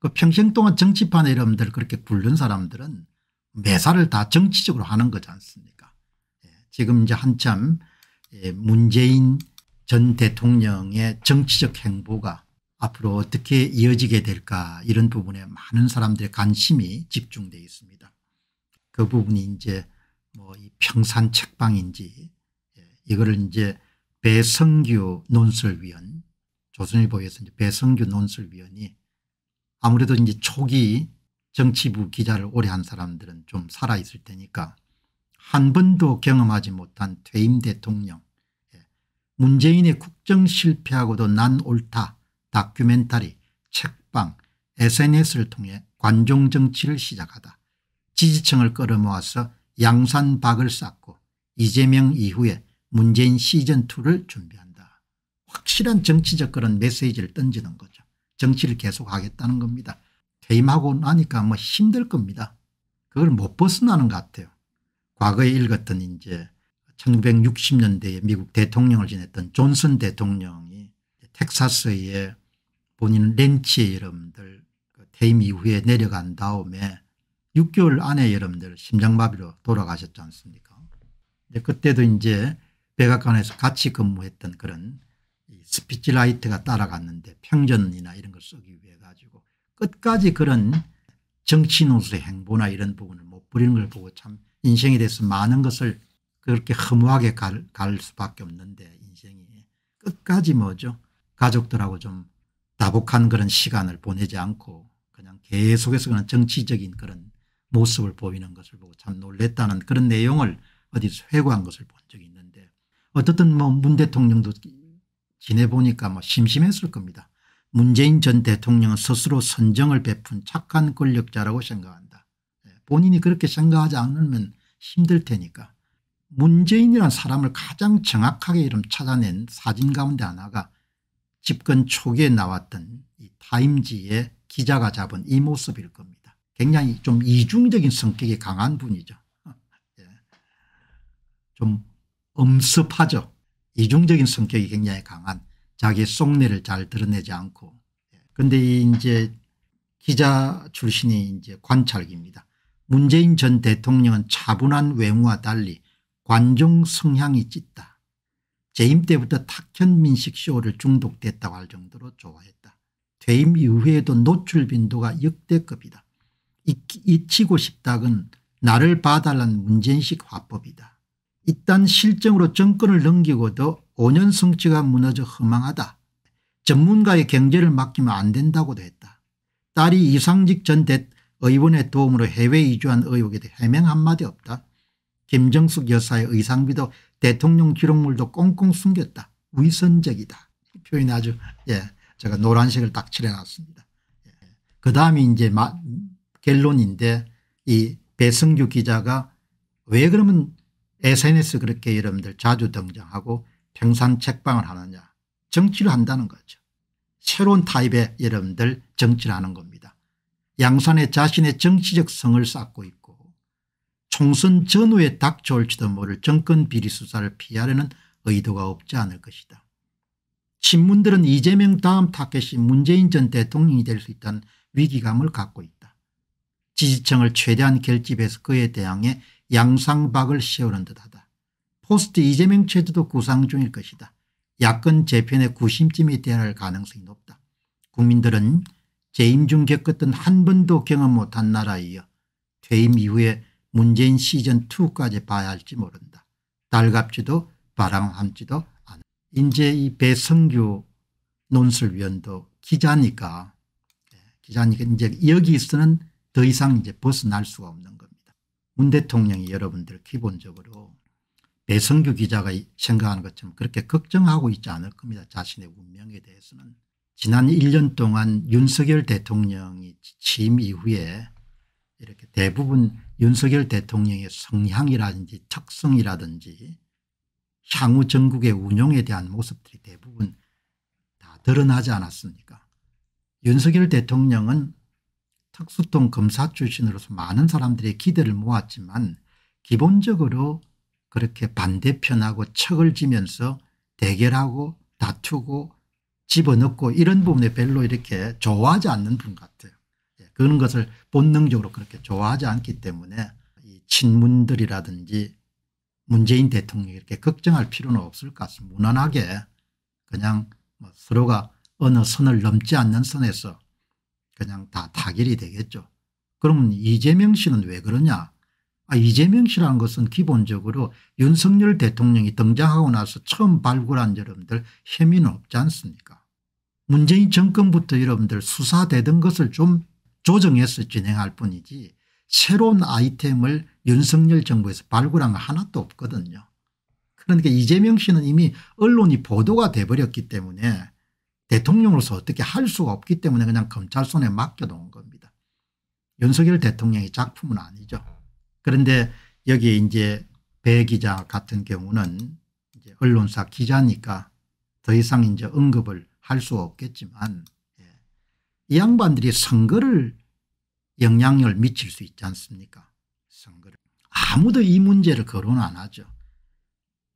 그 평생 동안 정치판에 여러분들 그렇게 굴른 사람들은 매사를 다 정치적으로 하는 거지 않습니까 예, 지금 이제 한참 예, 문재인 전 대통령의 정치적 행보가 앞으로 어떻게 이어지게 될까 이런 부분에 많은 사람들의 관심이 집중되어 있습니다. 그 부분이 이제 뭐 평산 책방인지 예, 이거를 이제 배성규 논설위원 조선일보에서 이제 배성규 논설위원이 아무래도 이제 초기 정치부 기자를 오래 한 사람들은 좀 살아있을 테니까 한 번도 경험하지 못한 퇴임 대통령 문재인의 국정 실패하고도 난 옳다 다큐멘터리 책방 SNS를 통해 관종 정치를 시작하다 지지층을 끌어모아서 양산박을 쌓고 이재명 이후에 문재인 시즌2를 준비한다. 확실한 정치적 그런 메시지를 던지는 거죠. 정치를 계속하겠다는 겁니다. 퇴임하고 나니까 뭐 힘들 겁니다. 그걸 못 벗어나는 것 같아요. 과거에 읽었던 이제 1960년대에 미국 대통령을 지냈던 존슨 대통령이 텍사스의 본인 렌치 여러분들 그 퇴임 이후에 내려간 다음에 6개월 안에 여러분들 심장마비로 돌아가셨지 않습니까 그때도 이제 백악관에서 같이 근무했던 그런 스피치라이트가 따라갔는데 평전이나 이런 걸 쓰기 위해 가지고 끝까지 그런 정치노수의 행보나 이런 부분을 못 부리는 걸 보고 참 인생에 대해서 많은 것을 그렇게 허무하게 갈, 갈 수밖에 없는데 인생이 끝까지 뭐죠 가족들하고 좀 다복한 그런 시간을 보내지 않고 그냥 계속해서 그런 정치적인 그런 모습을 보이는 것을 보고 참 놀랬다는 그런 내용을 어디서 회고한 것을 본 적이 있는데 어쨌든뭐 문 대통령도 지내보니까 뭐 심심했을 겁니다. 문재인 전 대통령은 스스로 선정을 베푼 착한 권력자라고 생각한다. 예, 본인이 그렇게 생각하지 않으면 힘들 테니까 문재인이라는 사람을 가장 정확하게 이름 찾아낸 사진 가운데 하나가 집권 초기에 나왔던 이 타임지의 기자가 잡은 이 모습일 겁니다. 굉장히 좀 이중적인 성격이 강한 분이죠. 예. 좀 엄습하죠. 이중적인 성격이 굉장히 강한 자기의 속내를 잘 드러내지 않고 예. 근데 이제 기자 출신이 이제 관찰기입니다. 문재인 전 대통령은 차분한 외모와 달리 관종 성향이 짙다. 재임 때부터 탁현민식 쇼를 중독됐다고 할 정도로 좋아했다. 퇴임 이후에도 노출 빈도가 역대급이다. 잊히고 싶다은 나를 봐달란 문재인식 화법이다. 이딴 실정으로 정권을 넘기고도 5년 성취가 무너져 허망하다. 전문가의 경제를 맡기면 안 된다고도 했다. 딸이 이상직 전 의원의 도움으로 해외 이주한 의혹에 대해 해명 한마디 없다. 김정숙 여사의 의상비도 대통령 기록물도 꽁꽁 숨겼다. 위선적이다. 표현이 아주 예 제가 노란색을 딱 칠해놨습니다. 예. 그 다음이 이제 마, 결론인데 이 배승규 기자가 왜 그러면 SNS 그렇게 여러분들 자주 등장하고 평산 책방을 하느냐 정치를 한다는 거죠. 새로운 타입의 여러분들 정치를 하는 겁니다. 양산의 자신의 정치적 성을 쌓고 있고 총선 전후에 닥쳐올지도 모를 정권 비리 수사를 피하려는 의도가 없지 않을 것이다. 친문들은 이재명 다음 타겟이 문재인 전 대통령이 될 수 있다는 위기감을 갖고 있다. 지지층을 최대한 결집해서 그에 대항해 양상박을 씌우는 듯하다. 포스트 이재명 체제도 구상 중일 것이다. 야권 재편의 구심점이 되어할 가능성이 높다. 국민들은 재임 중 겪었던 한 번도 경험 못한 나라이어 퇴임 이후에 문재인 시즌2까지 봐야 할지 모른다. 달갑지도 바람함지도 않아. 이제 이 배성규 논술위원도 기자니까 예, 기자니까 이제 여기서는 더 이상 이제 벗어날 수가 없는 겁니다. 문 대통령이 여러분들 기본적으로 배성규 기자가 생각하는 것처럼 그렇게 걱정하고 있지 않을 겁니다. 자신의 운명에 대해서는. 지난 1년 동안 윤석열 대통령이 취임 이후에 이렇게 대부분 윤석열 대통령의 성향이라든지 특성이라든지 향후 전국의운영에 대한 모습들이 대부분 다 드러나지 않았습니까 윤석열 대통령은 특수통 검사 출신으로서 많은 사람들의 기대를 모았지만 기본적으로 그렇게 반대편하고 척을 지면서 대결하고 다투고 집어넣고 이런 부분에 별로 이렇게 좋아하지 않는 분 같아요. 그런 것을 본능적으로 그렇게 좋아하지 않기 때문에 이 친문들이라든지 문재인 대통령이 이렇게 걱정할 필요는 없을 것 같습니다. 무난하게 그냥 뭐 서로가 어느 선을 넘지 않는 선에서 그냥 다 타결이 되겠죠. 그러면 이재명 씨는 왜 그러냐 아, 이재명 씨라는 것은 기본적으로 윤석열 대통령이 등장하고 나서 처음 발굴한 여러분들 혐의는 없지 않습니까 문재인 정권부터 여러분들 수사되던 것을 좀 조정해서 진행할 뿐이지 새로운 아이템을 윤석열 정부에서 발굴한 거 하나도 없거든요. 그러니까 이재명 씨는 이미 언론이 보도가 돼버렸기 때문에 대통령으로서 어떻게 할 수가 없기 때문에 그냥 검찰 손에 맡겨놓은 겁니다. 윤석열 대통령의 작품은 아니죠. 그런데 여기에 이제 배 기자 같은 경우는 언론사 기자니까 더 이상 이제 언급을 할 수 없겠지만 이 양반들이 선거를 영향을 력 미칠 수 있지 않습니까 선거를 아무도 이 문제를 거론 안 하죠.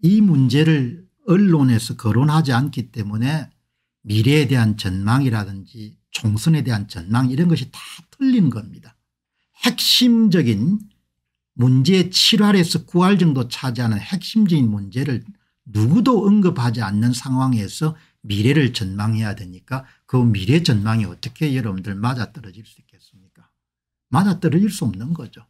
이 문제를 언론에서 거론하지 않기 때문에 미래에 대한 전망이라든지 총선에 대한 전망 이런 것이 다 틀린 겁니다. 핵심적인 문제 7할에서 9할 정도 차지하는 핵심적인 문제를 누구도 언급하지 않는 상황에서 미래를 전망해야 되니까 그 미래 전망이 어떻게 여러분들 맞아떨어질 수 있겠습니까 맞아떨어질 수 없는 거죠.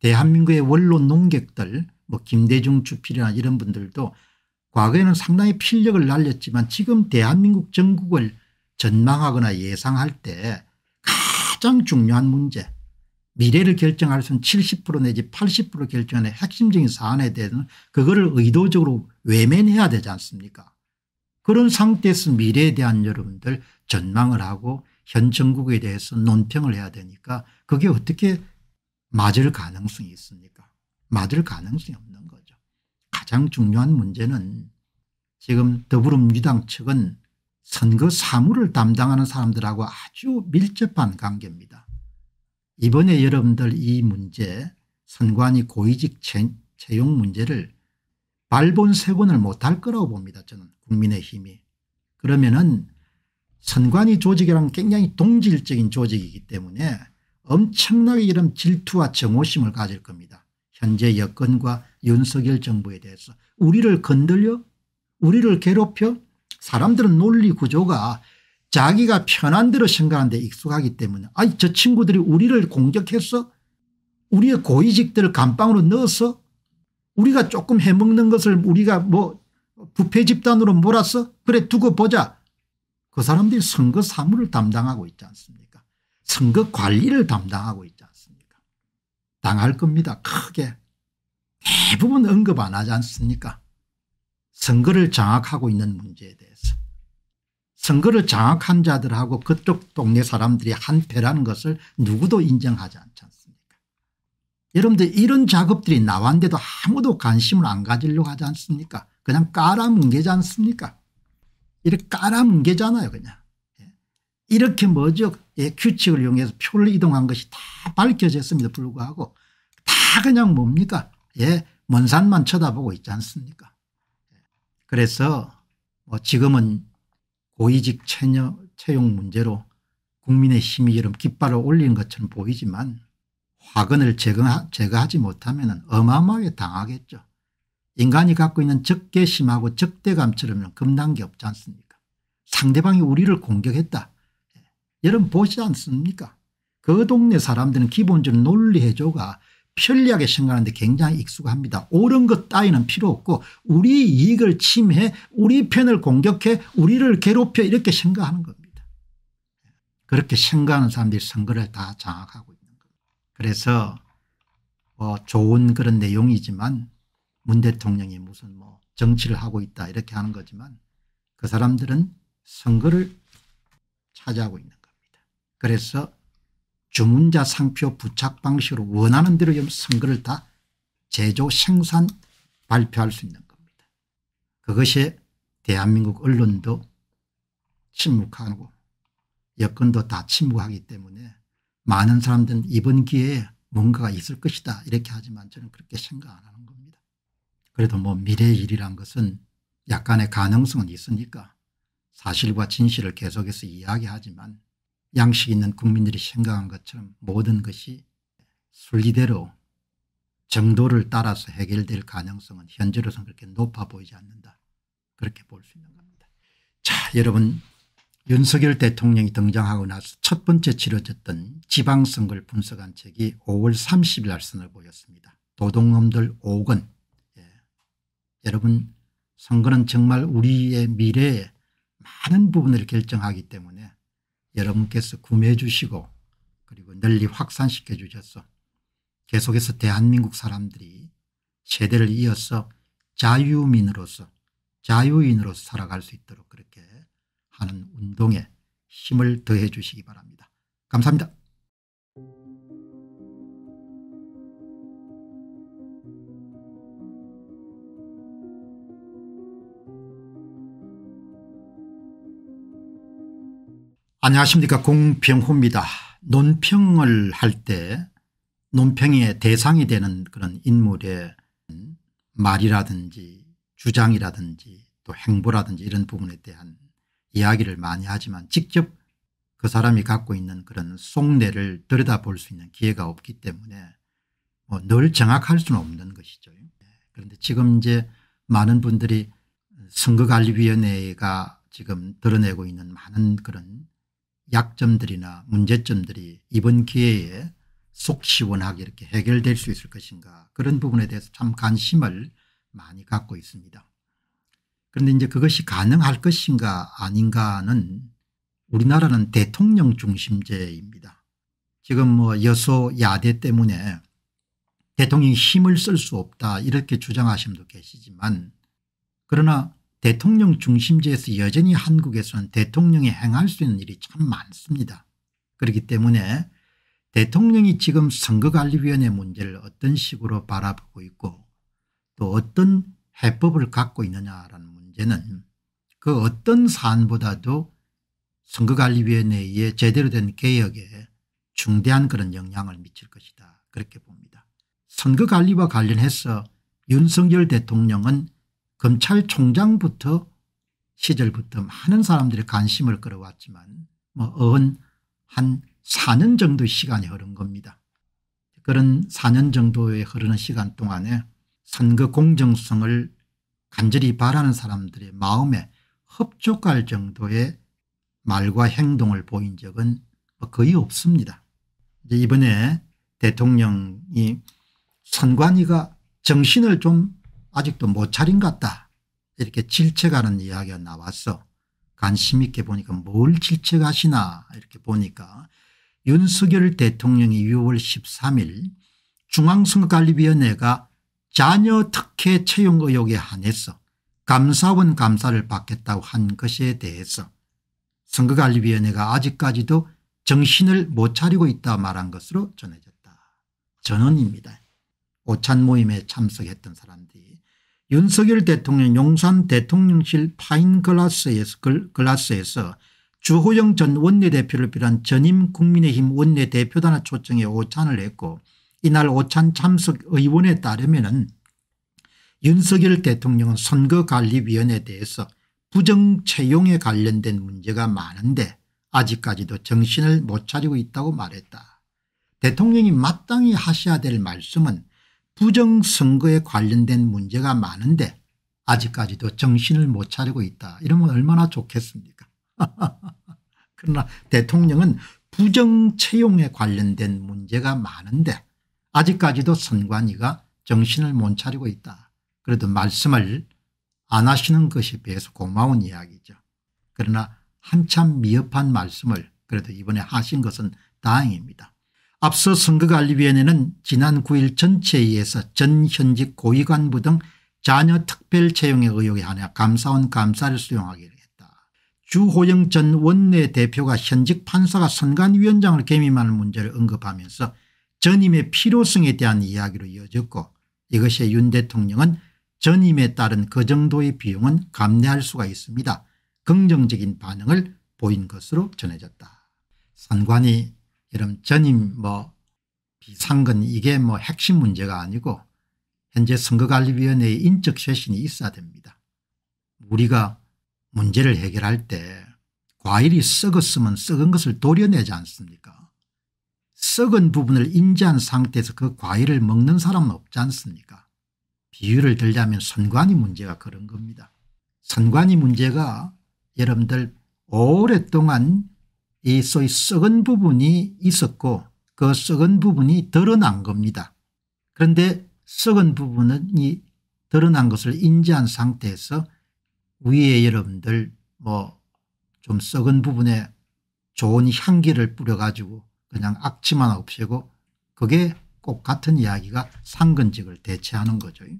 대한민국의 원로 농객들 뭐 김대중 주필이나 이런 분들도 과거에는 상당히 필력을 날렸지만 지금 대한민국 전국을 전망하거나 예상할 때 가장 중요한 문제 미래를 결정할 수는 있70% 내지 80% 결정하는 핵심적인 사안에 대해서는 그거를 의도적으로 외면해야 되지 않습니까 그런 상태에서 미래에 대한 여러분들 전망을 하고 현 정국에 대해서 논평을 해야 되니까 그게 어떻게 맞을 가능성이 있습니까 맞을 가능성이 없는 거죠. 가장 중요한 문제는 지금 더불어민주당 측은 선거 사무를 담당하는 사람들하고 아주 밀접한 관계입니다. 이번에 여러분들 이 문제 선관위 고위직 채용 문제를 발본세원을 못할 거라고 봅니다. 저는 국민의힘이. 그러면은 선관위 조직이랑 굉장히 동질적인 조직이기 때문에 엄청나게 이런 질투와 정오심을 가질 겁니다. 현재 여건과 윤석열 정부에 대해서 우리를 건들려 우리를 괴롭혀 사람들은 논리 구조가 자기가 편한 대로 생각하는데 익숙하기 때문에 아이 저 친구들이 우리를 공격해서 우리의 고위직들을 감방으로 넣어서 우리가 조금 해먹는 것을 우리가 뭐 부패 집단으로 몰았어? 그래 두고 보자. 그 사람들이 선거 사무를 담당하고 있지 않습니까? 선거 관리를 담당하고 있지 않습니까? 당할 겁니다. 크게. 대부분 언급 안 하지 않습니까? 선거를 장악하고 있는 문제에 대해서. 선거를 장악한 자들하고 그쪽 동네 사람들이 한패라는 것을 누구도 인정하지 않지 않습니까? 여러분들 이런 작업들이 나왔는데도 아무도 관심을 안 가지려고 하지 않습니까 그냥 깔아뭉개지 않습니까 이렇게 깔아뭉개잖아요 그냥 예. 이렇게 뭐죠 예, 규칙을 이용해서 표를 이동한 것이 다밝혀졌음에도 불구하고 다 그냥 뭡니까 예, 먼산만 쳐다보고 있지 않습니까 그래서 뭐 지금은 고위직 채용 문제로 국민의힘이 이런 깃발을 올린 것처럼 보이지만 화근을 제거하, 제거하지 못하면 어마어마하게 당하겠죠. 인간이 갖고 있는 적개심하고 적대감처럼 겁난 게 없지 않습니까 상대방이 우리를 공격했다. 예. 여러분 보지 않습니까 그 동네 사람들은 기본적으로 논리해줘가 편리하게 생각하는데 굉장히 익숙합니다. 옳은 것 따위는 필요 없고 우리 이익을 침해 우리 편을 공격해 우리를 괴롭혀 이렇게 생각하는 겁니다. 그렇게 생각하는 사람들이 선거를 다 장악하고 그래서 뭐 좋은 그런 내용이지만 문 대통령이 무슨 뭐 정치를 하고 있다 이렇게 하는 거지만 그 사람들은 선거를 차지하고 있는 겁니다. 그래서 주문자 상표 부착 방식으로 원하는 대로 선거를 다 제조 생산 발표할 수 있는 겁니다. 그것이 대한민국 언론도 침묵하고 여건도 다 침묵하기 때문에 많은 사람들은 이번 기회에 뭔가가 있을 것이다 이렇게 하지만 저는 그렇게 생각 안 하는 겁니다. 그래도 뭐 미래의 일이란 것은 약간의 가능성은 있으니까 사실과 진실을 계속해서 이야기하지만 양식 있는 국민들이 생각한 것처럼 모든 것이 순리대로 정도를 따라서 해결될 가능성은 현재로서는 그렇게 높아 보이지 않는다. 그렇게 볼 수 있는 겁니다. 자 여러분 윤석열 대통령이 등장하고 나서 첫 번째 치러졌던 지방선거를 분석한 책이 5월 30일 날 선을 보였습니다. 도둑놈들 5건 예. 여러분 선거는 정말 우리의 미래에 많은 부분을 결정하기 때문에 여러분께서 구매해 주시고 그리고 널리 확산시켜 주셔서 계속해서 대한민국 사람들이 세대를 이어서 자유민으로서 자유인으로서 살아갈 수 있도록 그렇게 하는 운동에 힘을 더해 주시기 바랍니다. 감사합니다. 안녕하십니까 공병호입니다. 논평을 할 때 논평의 대상이 되는 그런 인물의 말이라든지 주장이라든지 또 행보라든지 이런 부분에 대한 이야기를 많이 하지만 직접 그 사람이 갖고 있는 그런 속내를 들여다볼 수 있는 기회가 없기 때문에 뭐늘 정확할 수는 없는 것이죠. 그런데 지금 이제 많은 분들이 선거관리위원회가 지금 드러내고 있는 많은 그런 약점들이나 문제점들이 이번 기회에 속 시원하게 이렇게 해결될 수 있을 것인가 그런 부분에 대해서 참 관심을 많이 갖고 있습니다. 그런데 이제 그것이 가능할 것인가 아닌가는 우리나라는 대통령 중심제입니다. 지금 뭐 여소 야대 때문에 대통령이 힘을 쓸 수 없다 이렇게 주장하심도 계시지만 그러나 대통령 중심제에서 여전히 한국에서는 대통령이 행할 수 있는 일이 참 많습니다. 그렇기 때문에 대통령이 지금 선거관리위원회 문제를 어떤 식으로 바라보고 있고 또 어떤 해법을 갖고 있느냐라는 문제는 그 어떤 사안보다도 선거관리위원회의 제대로 된 개혁에 중대한 그런 영향을 미칠 것이다 그렇게 봅니다. 선거관리와 관련해서 윤석열 대통령은 검찰총장부터 시절부터 많은 사람들의 관심을 끌어왔지만 뭐어언한 4년 정도 시간이 흐른 겁니다. 그런 4년 정도의 흐르는 시간 동안에 선거 공정성을 간절히 바라는 사람들의 마음에 흡족할 정도의 말과 행동을 보인 적은 거의 없습니다. 이번에 대통령이 선관위가 정신을 좀 아직도 못 차린 것 같다 이렇게 질책하는 이야기가 나왔어 관심 있게 보니까 뭘 질책하시나 이렇게 보니까 윤석열 대통령이 6월 13일 중앙선거관리위원회가 자녀 특혜 채용 의혹에 한해서 감사원 감사를 받겠다고 한 것에 대해서 선거관리위원회가 아직까지도 정신을 못 차리고 있다 말한 것으로 전해졌다. 전원입니다. 오찬 모임에 참석했던 사람들이 윤석열 대통령 용산 대통령실 파인글라스에서 글라스에서 주호영 전 원내대표를 비롯한 전임 국민의힘 원내대표단의 초청에 오찬을 했고 이날 오찬 참석 의원에 따르면 윤석열 대통령은 선거관리위원회에 대해서 부정채용에 관련된 문제가 많은데 아직까지도 정신을 못 차리고 있다고 말했다. 대통령이 마땅히 하셔야 될 말씀은 부정선거에 관련된 문제가 많은데 아직까지도 정신을 못 차리고 있다. 이러면 얼마나 좋겠습니까 그러나 대통령은 부정채용에 관련된 문제가 많은데 아직까지도 선관위가 정신을 못 차리고 있다. 그래도 말씀을 안 하시는 것이 배수 고마운 이야기죠. 그러나 한참 미흡한 말씀을 그래도 이번에 하신 것은 다행입니다. 앞서 선거관리위원회는 지난 9일 전체에 의에서전 현직 고위관부 등 자녀 특별 채용의 의혹에 한해 감사원 감사를 수용하기로 했다. 주호영 전 원내대표가 현직 판사가 선관위원장을 개임하는 문제를 언급하면서 전임의 필요성에 대한 이야기로 이어졌고 이것에 윤 대통령은 전임에 따른 그 정도의 비용은 감내할 수가 있습니다. 긍정적인 반응을 보인 것으로 전해졌다. 선관위 러분 전임 뭐 비상근 이게 뭐 핵심 문제가 아니고 현재 선거관리위원회의 인적 쇄신이 있어야 됩니다. 우리가 문제를 해결할 때 과일이 썩었으면 썩은 것을 도려내지 않습니까 썩은 부분을 인지한 상태에서 그 과일을 먹는 사람은 없지 않습니까 비유를 들자면 선관위 문제가 그런 겁니다. 선관위 문제가 여러분들 오랫동안 이 소위 썩은 부분이 있었고 그 썩은 부분이 드러난 겁니다. 그런데 썩은 부분이 드러난 것을 인지한 상태에서 위에 여러분들 뭐 좀 썩은 부분에 좋은 향기를 뿌려가지고 그냥 악취만 없애고 그게 꼭 같은 이야기가 상근직을 대체하는 거죠. 예.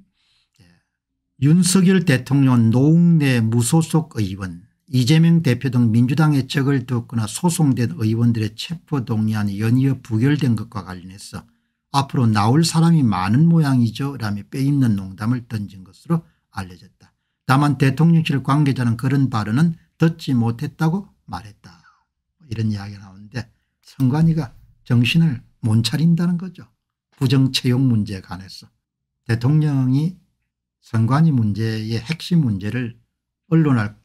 윤석열 대통령 노웅래 무소속 의원 이재명 대표 등 민주당의 적을 두었거나 소송된 의원들의 체포동의안이 연이어 부결된 것과 관련해서 앞으로 나올 사람이 많은 모양이죠 라며 빼입는 농담을 던진 것으로 알려졌다. 다만 대통령실 관계자는 그런 발언은 듣지 못했다고 말했다. 뭐 이런 이야기가 나오는 선관위가 정신을 못 차린다는 거죠. 부정채용 문제에 관해서. 대통령이 선관위 문제의 핵심 문제를 언론할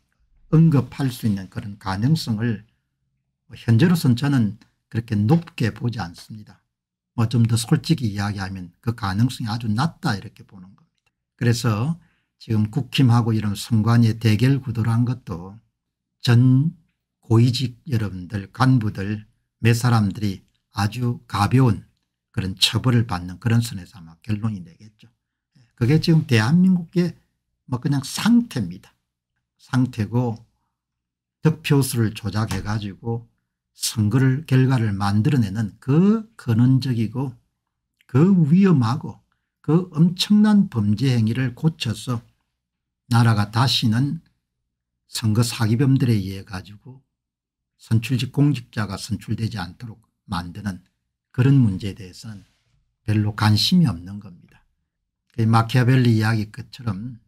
언급할 수 있는 그런 가능성을 현재로선 저는 그렇게 높게 보지 않습니다. 뭐 좀 더 솔직히 이야기하면 그 가능성이 아주 낮다 이렇게 보는 겁니다. 그래서 지금 국힘하고 이런 선관위의 대결 구도란 것도 전 고위직 여러분들 간부들 몇 사람들이 아주 가벼운 그런 처벌을 받는 그런 선에서 아마 결론이 내겠죠. 예, 그게 지금 대한민국의 뭐 그냥 상태입니다. 상태고 득표수를 조작해 가지고 선거를 결과를 만들어내는 그 근원적이고 그 위험하고 그 엄청난 범죄 행위를 고쳐서 나라가 다시는 선거 사기범들에 의해 가지고 선출직 공직자가 선출되지 않도록 만드는 그런 문제에 대해서는 별로 관심이 없는 겁니다. 그 마키아벨리 이야기 끝처럼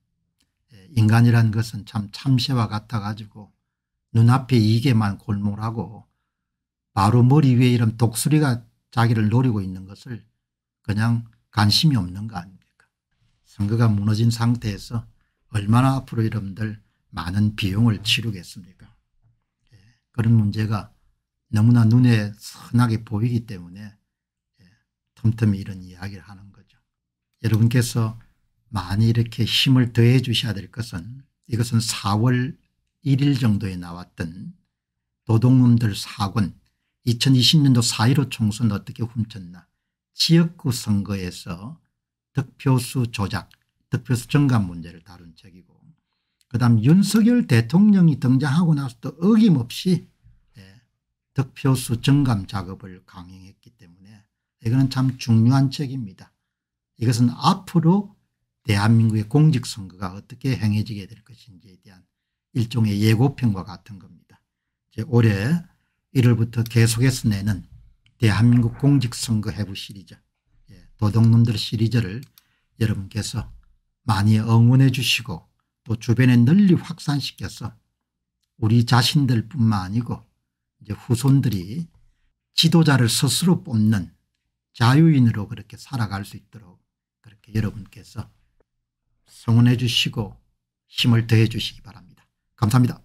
예, 인간이란 것은 참 참새와 같아가지고 눈앞에 이게만 골몰하고 바로 머리 위에 이런 독수리가 자기를 노리고 있는 것을 그냥 관심이 없는 거 아닙니까 선거가 무너진 상태에서 얼마나 앞으로 여러분들 많은 비용을 치르겠습니까 그런 문제가 너무나 눈에 선하게 보이기 때문에 예, 틈틈이 이런 이야기를 하는 거죠. 여러분께서 많이 이렇게 힘을 더해 주셔야 될 것은 이것은 4월 1일 정도에 나왔던 노동놈들 사군 2020년도 4.15 총선 어떻게 훔쳤나 지역구 선거에서 득표수 조작 득표수 정감 문제를 다룬 책이고 그다음 윤석열 대통령이 등장하고 나서도 어김없이 예, 득표수 증감 작업을 강행했기 때문에 이거는 참 중요한 책입니다. 이것은 앞으로 대한민국의 공직선거가 어떻게 행해지게 될 것인지에 대한 일종의 예고편과 같은 겁니다. 이제 올해 1월부터 계속해서 내는 대한민국 공직선거 해부 시리즈 예, 도덕놈들 시리즈를 여러분께서 많이 응원해 주시고 또 주변에 널리 확산시켜서 우리 자신들 뿐만 아니고 이제 후손들이 지도자를 스스로 뽑는 자유인으로 그렇게 살아갈 수 있도록 그렇게 여러분께서 성원해 주시고 힘을 더해 주시기 바랍니다. 감사합니다.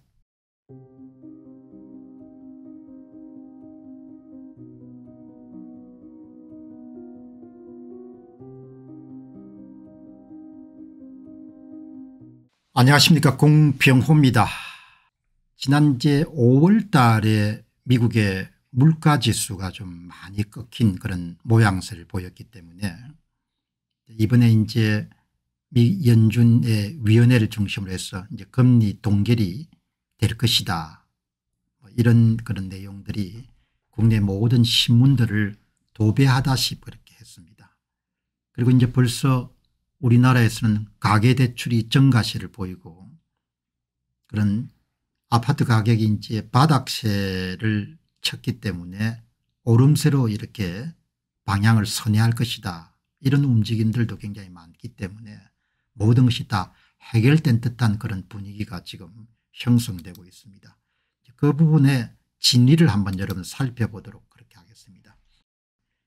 안녕하십니까 공병호입니다. 지난해 5월 달에 미국의 물가지수가 좀 많이 꺾인 그런 모양새를 보였기 때문에 이번에 이제 미 연준의 위원회를 중심으로 해서 이제 금리 동결이 될 것이다. 뭐 이런 그런 내용들이 국내 모든 신문들을 도배하다시피 그렇게 했습니다. 그리고 이제 벌써 우리나라에서는 가계대출이 증가세를 보이고 그런 아파트 가격이 이제 바닥세를 쳤기 때문에 오름세로 이렇게 방향을 선회할 것이다. 이런 움직임들도 굉장히 많기 때문에 모든 것이 다 해결된 듯한 그런 분위기가 지금 형성되고 있습니다. 그부분의 진리를 한번 여러분 살펴보도록 그렇게 하겠습니다.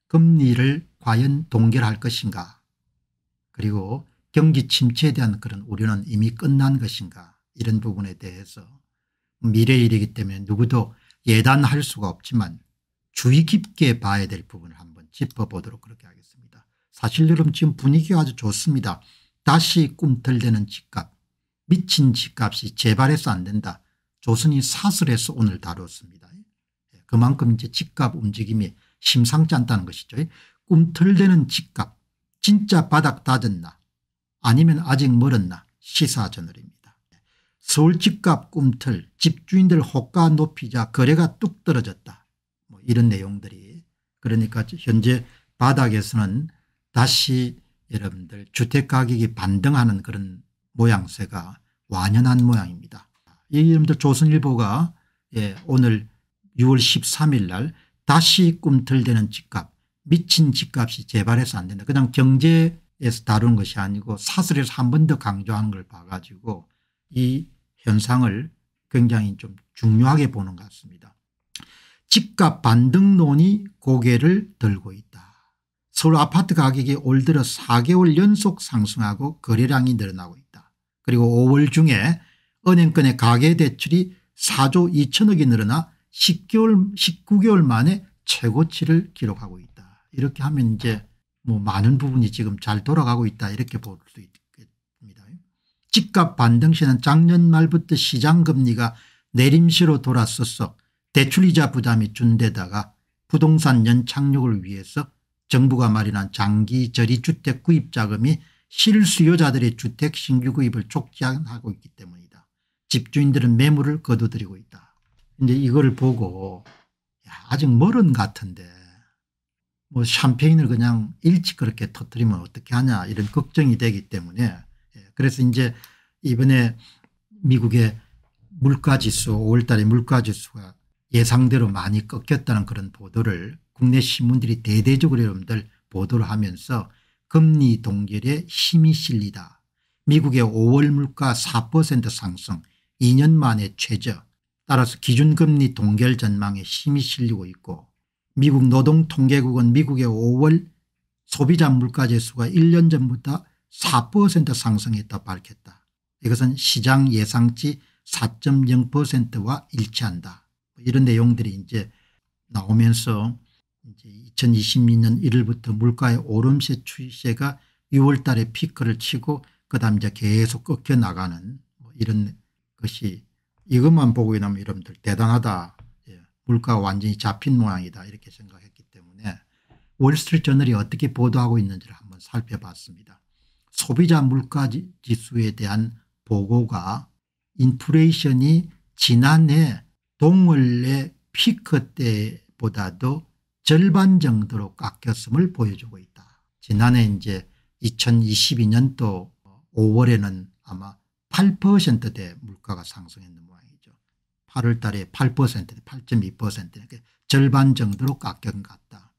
금리를 과연 동결할 것인가 그리고 경기 침체에 대한 그런 우려는 이미 끝난 것인가 이런 부분에 대해서 미래일이기 때문에 누구도 예단할 수가 없지만 주의 깊게 봐야 될 부분을 한번 짚어보도록 그렇게 하겠습니다. 사실 여러분 지금 분위기가 아주 좋습니다. 다시 꿈틀대는 집값 미친 집값이 재발해서 안 된다. 조선이 사슬에서 오늘 다뤘습니다. 예, 그만큼 이제 집값 움직임이 심상치 않다는 것이죠. 꿈틀대는 집값 진짜 바닥 다졌나 아니면 아직 멀었나 시사저널입니다. 서울 집값 꿈틀 집주인들 호가 높이자 거래가 뚝 떨어졌다 뭐 이런 내용들이 그러니까 현재 바닥에서는 다시 여러분들 주택가격이 반등하는 그런 모양새가 완연한 모양입니다. 여러분들 조선일보가 예, 오늘 6월 13일 날 다시 꿈틀대는 집값 미친 집값이 재발해서 안 된다. 그냥 경제에서 다루는 것이 아니고 사설에서 한 번 더 강조하는 걸 봐가지고 이 현상을 굉장히 좀 중요하게 보는 것 같습니다. 집값 반등론이 고개를 들고 있다. 서울 아파트 가격이 올 들어 4개월 연속 상승하고 거래량이 늘어나고 있다. 그리고 5월 중에 은행권의 가계대출이 4조 2천억이 늘어나 10개월, 19개월 만에 최고치를 기록하고 있다. 이렇게 하면 이제 뭐 많은 부분이 지금 잘 돌아가고 있다 이렇게 볼 수 있겠습니다. 집값 반등시는 작년 말부터 시장금리가 내림시로 돌았었어 대출이자 부담이 준데다가 부동산 연착륙을 위해서 정부가 마련한 장기 저리주택 구입 자금이 실수요자들의 주택 신규 구입을 촉진하고 있기 때문이다. 집주인들은 매물을 거둬들이고 있다. 이제 이걸 보고 야, 아직 멀은 같은데 뭐 샴페인을 그냥 일찍 그렇게 터뜨리면 어떻게 하냐 이런 걱정이 되기 때문에 예, 그래서 이제 이번에 미국의 물가지수 5월달에 물가지수가 예상대로 많이 꺾였다는 그런 보도를 국내 신문들이 대대적으로 여러분들 보도를 하면서 금리 동결에 힘이 실리다. 미국의 5월 물가 4% 상승 2년 만에 최저 따라서 기준금리 동결 전망에 힘이 실리고 있고 미국 노동통계국은 미국의 5월 소비자 물가지수가 1년 전보다 4% 상승했다 밝혔다. 이것은 시장 예상치 4.0%와 일치한다. 뭐 이런 내용들이 이제 나오면서 이제 2022년 1일부터 물가의 오름세 추세가 6월 달에 피크를 치고 그다음 이제 계속 꺾여 나가는 뭐 이런 것이 이것만 보고 있으면 여러분들 대단하다 물가가 완전히 잡힌 모양이다 이렇게 생각했기 때문에 월스트리트저널이 어떻게 보도하고 있는지를 한번 살펴봤습니다. 소비자 물가 지수에 대한 보고가 인플레이션이 지난해 동월의 피크 때보다도 절반 정도로 깎였음을 보여주고 있다. 지난해 이제 2022년도 5월에는 아마 8%대 물가가 상승했는 모양 다 8월 달에 8% 8.2% 절반 정도로 깎인 것 같다.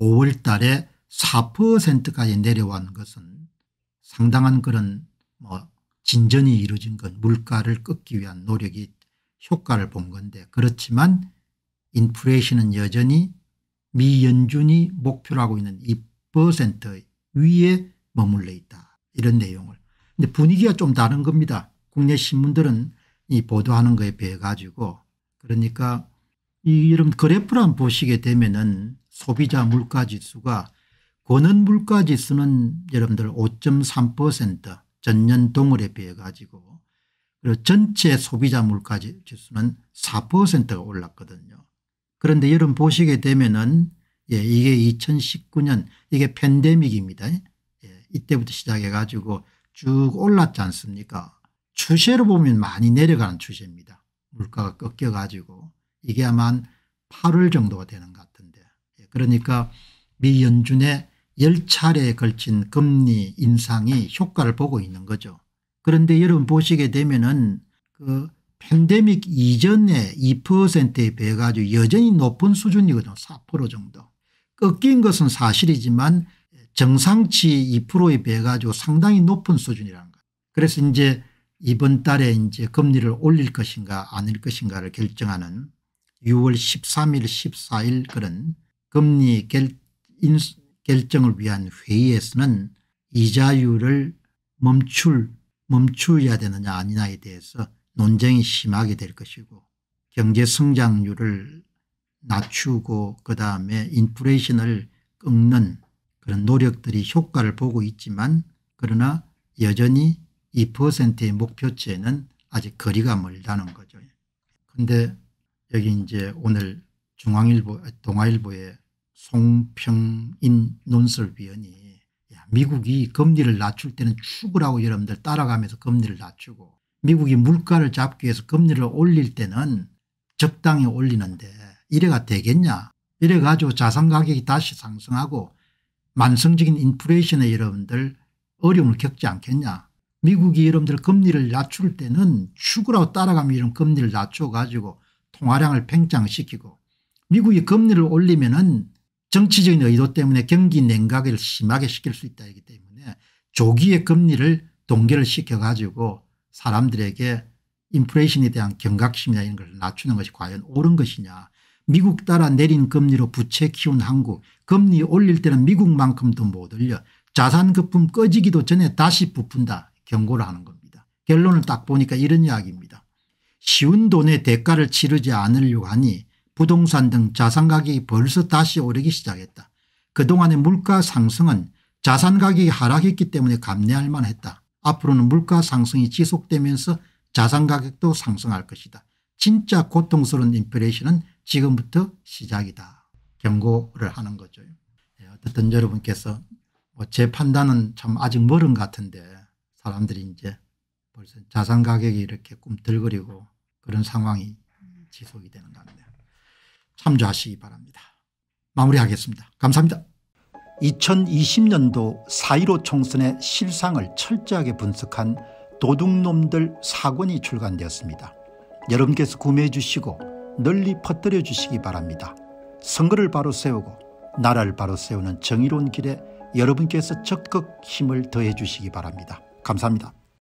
5월 달에 4%까지 내려왔 것은 상당한 그런 뭐 진전이 이루어진 건 물가를 꺾기 위한 노력이 효과를 본 건데 그렇지만 인플레이션은 여전히 미 연준이 목표로 하고 있는 2% 위에 머물러 있다. 이런 내용을. 근데 분위기가 좀 다른 겁니다. 국내 신문들은 이 보도하는 거에 비해 가지고 그러니까 이 이런 그래프란 보시게 되면은 소비자 물가지수가 권원 물가지수는 여러분들 5.3% 전년 동월에 비해 가지고 그리고 전체 소비자 물가지수는 4%가 올랐거든요. 그런데 여러분 보시게 되면은 예, 이게 2019년 이게 팬데믹입니다. 예, 이때부터 시작해 가지고 쭉 올랐지 않습니까 추세로 보면 많이 내려가는 추세입니다. 물가가 음. 꺾여 가지고 이게 아마 8월 정도가 되는 것 같은데 예, 그러니까 미 연준의 10차례에 걸친 금리 인상이 효과를 보고 있는 거죠. 그런데 여러분 보시게 되면은 그 팬데믹 이전에 2%에 비해 가지고 여전히 높은 수준이거든요. 4% 정도. 꺾인 것은 사실이지만 정상치 2%에 비해 가지고 상당히 높은 수준이라는 거예요. 그래서 이제 이번 달에 이제 금리를 올릴 것인가 아닐 것인가를 결정하는 6월 13일 14일 그런 금리 결, 인, 결정을 위한 회의에서는 이자율을 멈출 멈추어야 되느냐 아니냐에 대해서 논쟁이 심하게 될 것이고 경제 성장률을 낮추고 그다음에 인플레이션을 꺾는 그런 노력들이 효과를 보고 있지만 그러나 여전히 2%의 목표치에는 아직 거리가 멀다는 거죠. 근데 여기 이제 오늘 중앙일보, 동아일보의 송평인 논설위원이 야, 미국이 금리를 낮출 때는 죽으라고 여러분들 따라가면서 금리를 낮추고 미국이 물가를 잡기 위해서 금리를 올릴 때는 적당히 올리는데 이래가 되겠냐 이래가지고 자산가격이 다시 상승하고 만성적인 인플레이션에 여러분들 어려움을 겪지 않겠냐 미국이 여러분들 금리를 낮출 때는 축으로 따라가면 이런 금리를 낮춰가지고 통화량을 팽창시키고 미국이 금리를 올리면 은 정치적인 의도 때문에 경기 냉각을 심하게 시킬 수 있다 이기 때문에 조기에 금리를 동결을 시켜가지고 사람들에게 인플레이션에 대한 경각심이나 이런 걸 낮추는 것이 과연 옳은 것이냐 미국 따라 내린 금리로 부채 키운 한국 금리 올릴 때는 미국만큼도 못 올려 자산 거품 꺼지기도 전에 다시 부푼다 경고를 하는 겁니다. 결론을 딱 보니까 이런 이야기입니다. 쉬운 돈의 대가를 치르지 않으려고 하니 부동산 등 자산 가격이 벌써 다시 오르기 시작했다. 그동안의 물가 상승은 자산 가격이 하락했기 때문에 감내할 만했다. 앞으로는 물가 상승이 지속되면서 자산 가격도 상승할 것이다. 진짜 고통스러운 인플레이션은 지금부터 시작이다. 경고를 하는 거죠. 예, 어쨌든 여러분께서 뭐 제 판단은 참 아직 멀은 것 같은데 사람들이 이제 벌써 자산 가격이 이렇게 꿈틀거리고 그런 상황이 지속이 되는 것 같네요. 참조하시기 바랍니다. 마무리하겠습니다. 감사합니다. 2020년도 4.15 총선의 실상을 철저하게 분석한 도둑놈들 사권이 출간되었습니다. 여러분께서 구매해 주시고 널리 퍼뜨려 주시기 바랍니다. 선거를 바로 세우고 나라를 바로 세우는 정의로운 길에 여러분께서 적극 힘을 더해 주시기 바랍니다. 감사합니다.